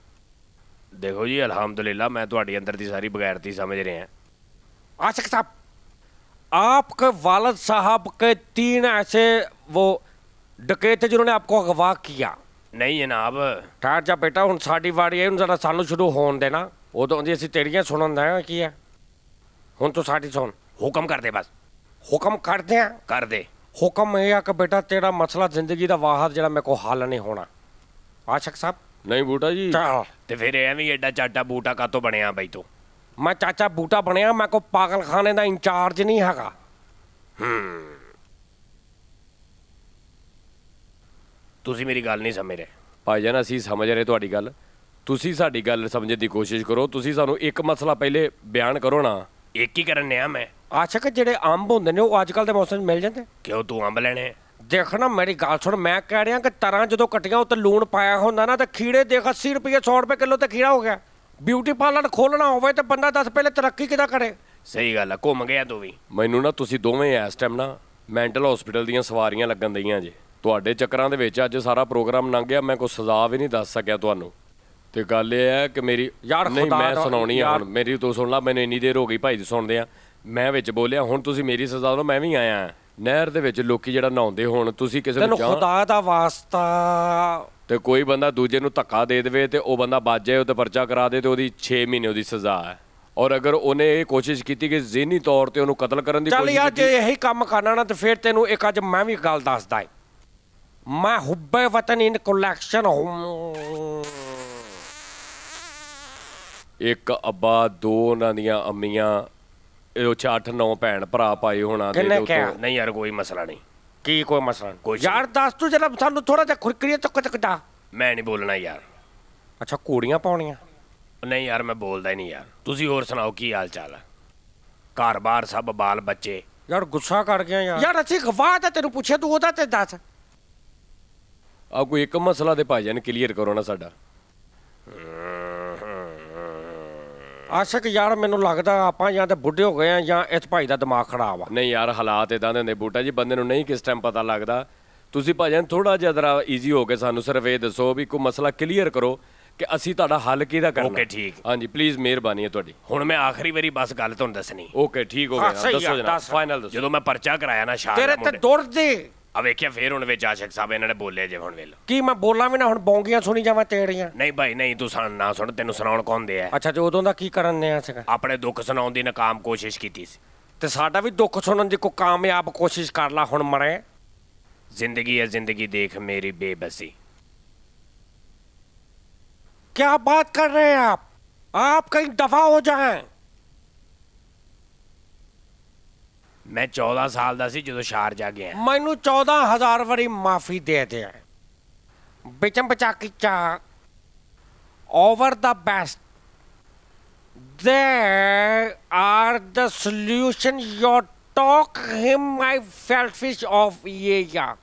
ਦੇਖੋ ਜੀ ਅਲਹਮਦੁਲਿਲਾ ਮੈਂ ਤੁਹਾਡੀ ਅੰਦਰ ਦੀ ਸਾਰੀ ਬਗੈਰਤੀ ਸਮਝ ਰਿਹਾ ਆਸ਼ਕ ਸਾਹਿਬ आपके वालद साहब के तीन ऐसे वो डकैत जिन्होंने आपको अगवा किया ਨਹੀਂ ਜਨਾਬ ਠਹਿਰ ਜਾ ਬੇਟਾ ਹੁਣ ਸਾਡੀ ਵਾਰੀ ਹੈ ਹੁਣ ਜ਼ਰਾ ਸਾਨੂੰ ਸ਼ੁਰੂ ਹੋਣ ਦੇਣਾ ਉਦੋਂ ਦੀ ਅਸੀਂ ਤੇਰੀਆਂ ਸੁਣਨ ਦਾ ਕੀ ਹੈ ਹੁਣ ਤੂੰ ਸਾਡੀ ਸੁਣ ਹੁਕਮ ਕਰ ਦੇ ਬਸ ਹੁਕਮ ਕਰਦੇ ਆ ਕਰ ਦੇ ਹੁਕਮ ਇਹ ਆ ਕਿ ਬੇਟਾ ਤੇਰਾ ਮਸਲਾ ਜ਼ਿੰਦਗੀ ਦਾ ਵਾਹਰ ਜਿਹੜਾ ਮੇਰੇ ਕੋ ਹੱਲ ਨਹੀਂ ਹੋਣਾ ਆਸ਼ਕ ਸਾਹਿਬ ਨਹੀਂ ਬੂਟਾ ਜੀ ਤੇ ਫਿਰ ਐਵੇਂ ਐਡਾ ਚਾਟਾ ਬੂਟਾ ਕਾਤੋਂ ਬਣਿਆ ਬਈ ਤੂੰ ਮੈਂ ਚਾਚਾ ਬੂਟਾ ਬਣਿਆ ਮੈਂ ਕੋ ਪਾਗਲਖਾਨੇ ਦਾ ਇੰਚਾਰਜ ਨਹੀਂ ਹੈਗਾ ਹੂੰ ਤੁਸੀਂ ਮੇਰੀ ਗੱਲ ਨਹੀਂ ਸਮਝ ਰਹੇ ਭਾਈ ਜਾਨ ਅਸੀਂ ਸਮਝ ਰਹੇ ਤੁਹਾਡੀ ਗੱਲ ਤੁਸੀਂ ਸਾਡੀ ਗੱਲ ਸਮਝਣ ਦੀ ਕੋਸ਼ਿਸ਼ ਕਰੋ ਤੁਸੀਂ ਸਾਨੂੰ ਇੱਕ ਮਸਲਾ ਪਹਿਲੇ ਬਿਆਨ ਕਰੋ ਨਾ ਇੱਕ ਹੀ ਕਰਨ ਆ ਮੈਂ ਆਸ਼ਕ ਜਿਹੜੇ ਅੰਬ ਹੁੰਦੇ ਨੇ ਉਹ ਅੱਜ ਕੱਲ ਦੇ ਮੌਸਮ 'ਚ ਮਿਲ ਜਾਂਦੇ ਕਿਉਂ ਤੂੰ ਅੰਬ ਲੈਣੇ ਦੇਖਣਾ ਮੇਰੀ ਗੱਲ ਸੁਣ ਮੈਂ ਕਹਿ ਰਿਹਾ ਕਿ ਤਰਾਂ ਜਦੋਂ ਕਟੀਆਂ ਉੱਤੇ ਲੂਣ ਪਾਇਆ ਹੁੰਦਾ ਨਾ ਤਾਂ ਖੀੜੇ ਦੇਖ 80 ਰੁਪਏ 100 ਰੁਪਏ ਕਿਲੋ ਤੇ ਖੀੜਾ ਹੋ ਗਿਆ ਬਿਊਟੀ ਪਾਰਲਰ ਖੋਲਣਾ ਹੋਵੇ ਤੇ ਬੰਦਾ ਦੱਸ ਪਹਿਲੇ ਤਰੱਕੀ ਕਿਦਾਂ ਕਰੇ ਸਹੀ ਗੱਲ ਆ ਘੁੰਮ ਗਿਆ ਤੂੰ ਵੀ ਮੈਨੂੰ ਨਾ ਤੁਸੀਂ ਦੋਵੇਂ ਇਸ ਟਾਈਮ ਨਾ ਮੈਂਟਲ ਹਸਪੀਟਲ ਦੀਆਂ ਸਵਾਰੀਆਂ ਲੱਗਣ ਦਈਆਂ ਜੇ ਤੁਹਾਡੇ ਚੱਕਰਾਂ ਦੇ ਵਿੱਚ ਅੱਜ ਸਾਰਾ ਪ੍ਰੋਗਰਾਮ ਲੰਘ ਗਿਆ ਮੈਂ ਕੋਈ ਸਜ਼ਾ ਵੀ ਨਹੀਂ ਦੱਸ ਸਕਿਆ ਤੁਹਾਨੂੰ ਤੇ ਗੱਲ ਇਹ ਹੈ ਕਿ ਮੇਰੀ ਯਾਰ ਨਹੀਂ ਮੈਂ ਸੁਣਾਉਣੀ ਆ ਹੁਣ ਮੇਰੀ ਤੂੰ ਸੁਣ ਲੈ ਮੈਨੂੰ ਇੰਨੀ ਦੇਰ ਹੋ ਗਈ ਭਾਈ ਜੀ ਸੁਣਦੇ ਆ ਮੈਂ ਵਿੱਚ ਬੋਲਿਆ ਹੁਣ ਤੁਸੀਂ ਮੇਰੀ ਸਜ਼ਾ ਦੋ ਮੈਂ ਵੀ ਆਇਆ ਨਹਿਰ ਦੇ ਵਿੱਚ ਲੋਕੀ ਜਿਹੜਾ ਨਹਾਉਂਦੇ ਹੋਣ ਤੁਸੀਂ ਕਿਸੇ ਨੂੰ ਤੈਨੂੰ ਖੁਦਾ ਦਾ ਵਾਸਤਾ ਤੇ ਕੋਈ ਬੰਦਾ ਦੂਜੇ ਨੂੰ ਧੱਕਾ ਦੇ ਦੇਵੇ ਤੇ ਉਹ ਬੰਦਾ ਬਾਜ ਜਾਏ ਉਹ ਤੇ ਪਰਚਾ ਕਰਾ ਦੇ ਤੇ ਉਹਦੀ 6 ਮਹੀਨੇ ਉਹਦੀ ਸਜ਼ਾ ਹੈ ਔਰ ਅਗਰ ਉਹਨੇ ਇਹ ਕੋਸ਼ਿਸ਼ ਕੀਤੀ ਕਿ ਜ਼ਿਹਨੀ ਤੌਰ ਤੇ ਉਹਨੂੰ ਕਤਲ ਕਰਨ ਦੀ ਕੋਸ਼ਿਸ਼ ਕੀਤੀ ਚੱਲ ਯਾਰ ਜੇ ਇਹੀ ਕੰਮ ਕਰਨਾ ਨਾ ਤੇ ਫਿਰ ਤੈਨੂੰ ਇੱਕ ਅੱਜ ਮੈਂ ਵੀ ਗੱਲ ਦੱਸਦਾ ਹਾਂ ਮੈਂ ਹੁੱਬੇ ਵਤਨ ਇਨ ਕਲੈਕਸ਼ਨ ਹੂੰ ਇੱਕ ਅੱਬਾ ਦੋ ਉਹਨਾਂ ਦੀਆਂ ਅੰਮੀਆਂ ਇਹ 8 9 ਭੈਣ ਭਰਾ ਪਾਏ ਹੋਣਾ ਦੇ ਉੱਤੋਂ ਨਹੀਂ ਯਾਰ ਕੋਈ ਮਸਲਾ ਨਹੀਂ ਕੀ ਕੋਈ ਮਸਲਾ ਕੋਈ ਯਾਰ ਦੱਸ ਤੂੰ ਜਰਾ ਸਾਨੂੰ ਥੋੜਾ ਜਿਹਾ ਖੁਰਕਰੀਆ ਤੱਕ ਚੱਕ ਦਾ ਮੈਂ ਨਹੀਂ ਬੋਲਣਾ ਯਾਰ ਅੱਛਾ ਕੋੜੀਆਂ ਪਾਉਣੀਆਂ ਨਹੀਂ ਯਾਰ ਮੈਂ ਬੋਲਦਾ ਹੀ ਨਹੀਂ ਯਾਰ ਤੁਸੀਂ ਹੋਰ ਸੁਣਾਓ ਕੀ ਹਾਲ ਚਾਲ ਹੈ ਘਰ-ਬਾਰ ਸਭ ਬਾਲ ਬੱਚੇ ਯਾਰ ਗੁੱਸਾ ਕਰ ਗਿਆ ਯਾਰ ਯਾਰ ਅਸੀਂ ਗਵਾਹ ਤਾਂ ਤੈਨੂੰ ਪੁੱਛਿਆ ਤੂੰ ਉਹਦਾ ਤੇ ਦੱਸ ਆ ਕੋਈ ਇੱਕ ਮਸਲਾ ਦੇ ਭਾਈ ਜਾਨ ਕਲੀਅਰ ਕਰੋ ਨਾ ਸਾਡਾ ਆਸ਼ਕ ਯਾਰ ਮੈਨੂੰ ਲੱਗਦਾ ਆਪਾਂ ਜਾਂ ਤੇ ਬੁੱਢੇ ਹੋ ਗਏ ਆ ਜਾਂ ਇਸ ਭਾਈ ਦਾ ਦਿਮਾਗ ਖਰਾਬ ਆ ਨਹੀਂ ਯਾਰ ਹਾਲਾਤ ਇਦਾਂ ਦੇ ਹੁੰਦੇ ਬੂਟਾ ਜੀ ਬੰਦੇ ਨੂੰ ਨਹੀਂ ਕਿਸ ਟਾਈਮ ਪਤਾ ਲੱਗਦਾ ਤੁਸੀਂ ਭਾਜਨ ਥੋੜਾ ਜਿਹਾ ਜਰਾ ਈਜ਼ੀ ਹੋ ਕੇ ਸਾਨੂੰ ਸਿਰਫ ਇਹ ਦੱਸੋ ਵੀ ਕੋਈ ਮਸਲਾ ਕਲੀਅਰ ਕਰੋ ਕਿ ਅਸੀਂ ਤੁਹਾਡਾ ਹੱਲ ਕਿਹਦਾ ਕਰਨਾ ਓਕੇ ਠੀਕ ਹਾਂਜੀ ਪਲੀਜ਼ ਮਿਹਰਬਾਨੀ ਹੈ ਤੁਹਾਡੀ ਹੁਣ ਮੈਂ ਆਖਰੀ ਵਾਰੀ ਬਸ ਗੱਲ ਤੁਹਾਨੂੰ ਦੱਸਣੀ ਓਕੇ ਠੀਕ ਹੋ ਗਿਆ ਦੱਸੋ ਜਨਾਬ ਫਾਈਨਲ ਜਦੋਂ ਮੈਂ ਪਰਚਾ ਕਰਾਇਆ ਨਾ ਸ਼ਾਹ ਤੇਰੇ ਤੇ ਦੁਰਦੇ ਆ ਵੇਖਿਆ ਫੇਰ ਹੁਣ ਵਿੱਚ ਆਸ਼ਕ ਸਾਹਿਬ ਇਹਨਾਂ ਨੇ ਬੋਲੇ ਜੇ ਹੁਣ ਵੇਲੋ ਕੀ ਮੈਂ ਬੋਲਾਂ ਵੀ ਨਾ ਹੁਣ ਬੌਂਗੀਆਂ ਸੁਣੀ ਜਾਵਾਂ ਤੇੜੀਆਂ ਨਹੀਂ ਭਾਈ ਨਹੀਂ ਤੂੰ ਸਾਨੂੰ ਨਾ ਸੁਣ ਤੈਨੂੰ ਸੁਣਾਉਣ ਕੌਣ ਦੇ ਆ ਅੱਛਾ ਤੇ ਉਦੋਂ ਦਾ ਕੀ ਕਰਨ ਨੇ ਸੀਗਾ ਆਪਣੇ ਦੁੱਖ ਸੁਣਾਉਣ ਦੀ ਨਾਕਾਮ ਕੋਸ਼ਿਸ਼ ਕੀਤੀ ਸੀ ਤੇ ਸਾਡਾ ਵੀ ਦੁੱਖ ਸੁਣਨ ਦੀ ਕੋ ਕਾਮਯਾਬ ਕੋਸ਼ਿਸ਼ ਕਰ ਲਾ ਹੁਣ ਮਰੇ ਜ਼ਿੰਦਗੀ ਹੈ ਜ਼ਿੰਦਗੀ ਦੇਖ ਮੇਰੀ ਬੇਬਸੀ ਕੀ ਬਾਤ ਕਰ ਰਹੇ ਆਪ ਆਪ ਕਹੀਂ ਦਫਾ ਹੋ ਜਾਏ ਮੈਂ 14 ਸਾਲ ਦਾ ਸੀ ਜਦੋਂ ਜਾ ਗਿਆ ਮੈਨੂੰ 14000 ਵਾਰੀ ਮਾਫੀ ਦੇ ਦੇ ਬਿਚਮ ਬਚਾ ਕੀ ਚਾ ਓਵਰ ਦਾ best there are the solution you talk him my selfish of yeah i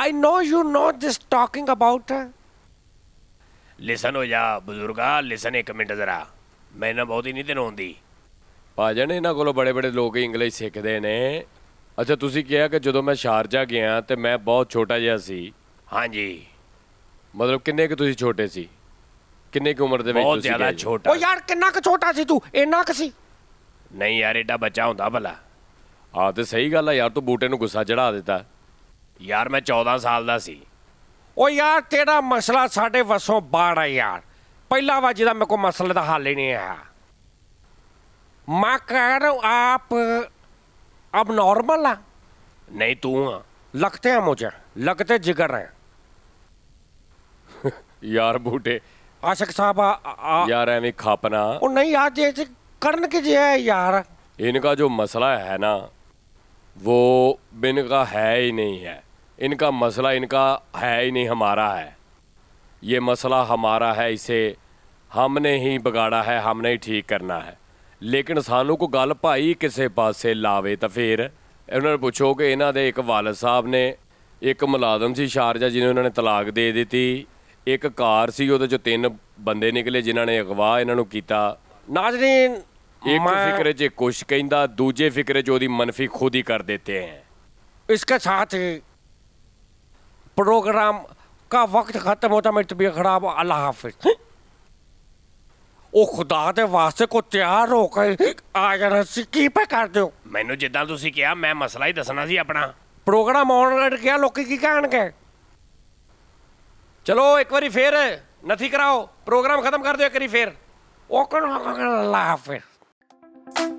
I know you this talking talking about ho ja buzurga listen ek minute zara main na ਬਹੁਤੀ ਨਹੀਂ nahi din ਭਾਜਣ ਇਹਨਾਂ ਕੋਲੋਂ ਬੜੇ ਬੜੇ ਲੋਕ English ਸਿੱਖਦੇ ਨੇ ਅੱਛਾ ਤੁਸੀਂ ਕਿਹਾ ਕਿ ਜਦੋਂ ਮੈਂ ਸ਼ਾਰਜਾ ਗਿਆ ਤੇ ਮੈਂ ਬਹੁਤ ਛੋਟਾ ਜਿਹਾ ਸੀ ਹਾਂਜੀ ਮਤਲਬ ਕਿੰਨੇ ਕਿ ਤੁਸੀਂ ਛੋਟੇ ਸੀ ਕਿੰਨੇ ਕਿ ਉਮਰ ਦੇ ਵਿੱਚ ਤੁਸੀਂ ਬਹੁਤ ਜ਼ਿਆਦਾ ਛੋਟਾ ਓ ਯਾਰ ਕਿੰਨਾ ਕੁ ਛੋਟਾ ਸੀ ਤੂੰ ਇੰਨਾ ਕੁ ਸੀ ਨਹੀਂ ਯਾਰ ਏਡਾ ਬੱਚਾ ਹੁੰਦਾ ਭਲਾ ਆ ਤੇ ਸਹੀ ਗੱਲ ਆ ਯਾਰ ਤੂੰ ਬੂਟੇ ਨੂੰ ਗੁੱਸਾ ਚੜਾ ਦਿੱਤਾ ਯਾਰ ਮੈਂ 14 ਸਾਲ ਦਾ ਸੀ ਓ ਯਾਰ ਤੇਰਾ ਮਸਲਾ ਸਾਡੇ ਵੱਸੋਂ ਬਾੜਾ ਯਾਰ ਪਹਿਲਾ ਵਾਰ ਜਿਹਦਾ ਮੇਰੇ ਕੋਲ ਮਸਲੇ ਦਾ ਹੱਲ ਹੀ ਨਹੀਂ ਆਇਆ Maka raw आप अब नॉर्मल आ नहीं तू लगते हैं मुझे लगते जिगर हैं यार बूटे आशक साहब यार एवं खापना और नहीं यार ये कर्ण की जे है यार इनका जो मसला है ना वो बिन का है ही नहीं है इनका मसला इनका है ही नहीं हमारा है ये मसला हमारा है इसे हमने ही बिगाड़ा है हमने ही ठीक करना है ਲੇਕਿਨ ਸਾਨੂੰ ਕੋ ਗੱਲ ਭਾਈ ਕਿਸੇ ਪਾਸੇ ਲਾਵੇ ਤਾਂ ਫੇਰ ਉਹਨਾਂ ਨੂੰ ਪੁੱਛੋ ਕਿ ਇਹਨਾਂ ਦੇ ਇੱਕ ਵਾਲਦ ਸਾਹਿਬ ਨੇ ਇੱਕ ਮੁਲਾਜ਼ਮ ਸੀ ਸ਼ਾਰਜਾ ਜਿਹਨੂੰ ਉਹਨਾਂ ਨੇ ਤਲਾਕ ਦੇ ਦਿੱਤੀ ਇੱਕ ਕਾਰ ਸੀ ਉਹਦੇ ਚੋਂ ਤਿੰਨ ਬੰਦੇ ਨਿਕਲੇ ਜਿਨ੍ਹਾਂ ਨੇ ਅਗਵਾ ਇਹਨਾਂ ਨੂੰ ਕੀਤਾ ਨਾਜ਼ਰੀਨ ਇੱਕ ਫਿਕਰੇ ਜੇ ਕੁਛ ਕਹਿੰਦਾ ਦੂਜੇ ਫਿਕਰੇ ਜੋ ਦੀ ਮਨਫੀ ਖੁਦ ਹੀ ਕਰ ਦਿੱਤੇ ਹੈ ਇਸ ਕੇ ਸਾਥ ਪ੍ਰੋਗਰਾਮ ਕਾ ਵਕਤ ਖਤਮ ਹੋਤਾ मेरी ਤਬੀਅਤ ਖਰਾਬ अल्लाह ਹਾਫਿਜ਼ ਉਹ ਖੁਦਾ ਦੇ ਵਾਸਤੇ ਕੋ ਤਿਆਰ ਹੋ ਕੇ ਆ ਜਾਣਾ ਸੀ ਕੀ ਪੈ ਕਰਦੇ ਹੋ ਮੈਨੂੰ ਜਿੱਦਾਂ ਤੁਸੀਂ ਕਿਹਾ ਮੈਂ ਮਸਲਾ ਹੀ ਦੱਸਣਾ ਸੀ ਆਪਣਾ ਪ੍ਰੋਗਰਾਮ ਆਨਲਾਈਨ ਕਿਹਾ ਲੋਕੀ ਕੀ ਕਹਿਣਗੇ ਚਲੋ ਇੱਕ ਵਾਰੀ ਫੇਰ ਨਥੀ ਕਰਾਓ ਪ੍ਰੋਗਰਾਮ ਖਤਮ ਕਰ ਦਿਓ ਇੱਕ ਵਾਰੀ ਫੇਰ ਓਕਣ ਕੋਣ ਲਾ ਫੇਰ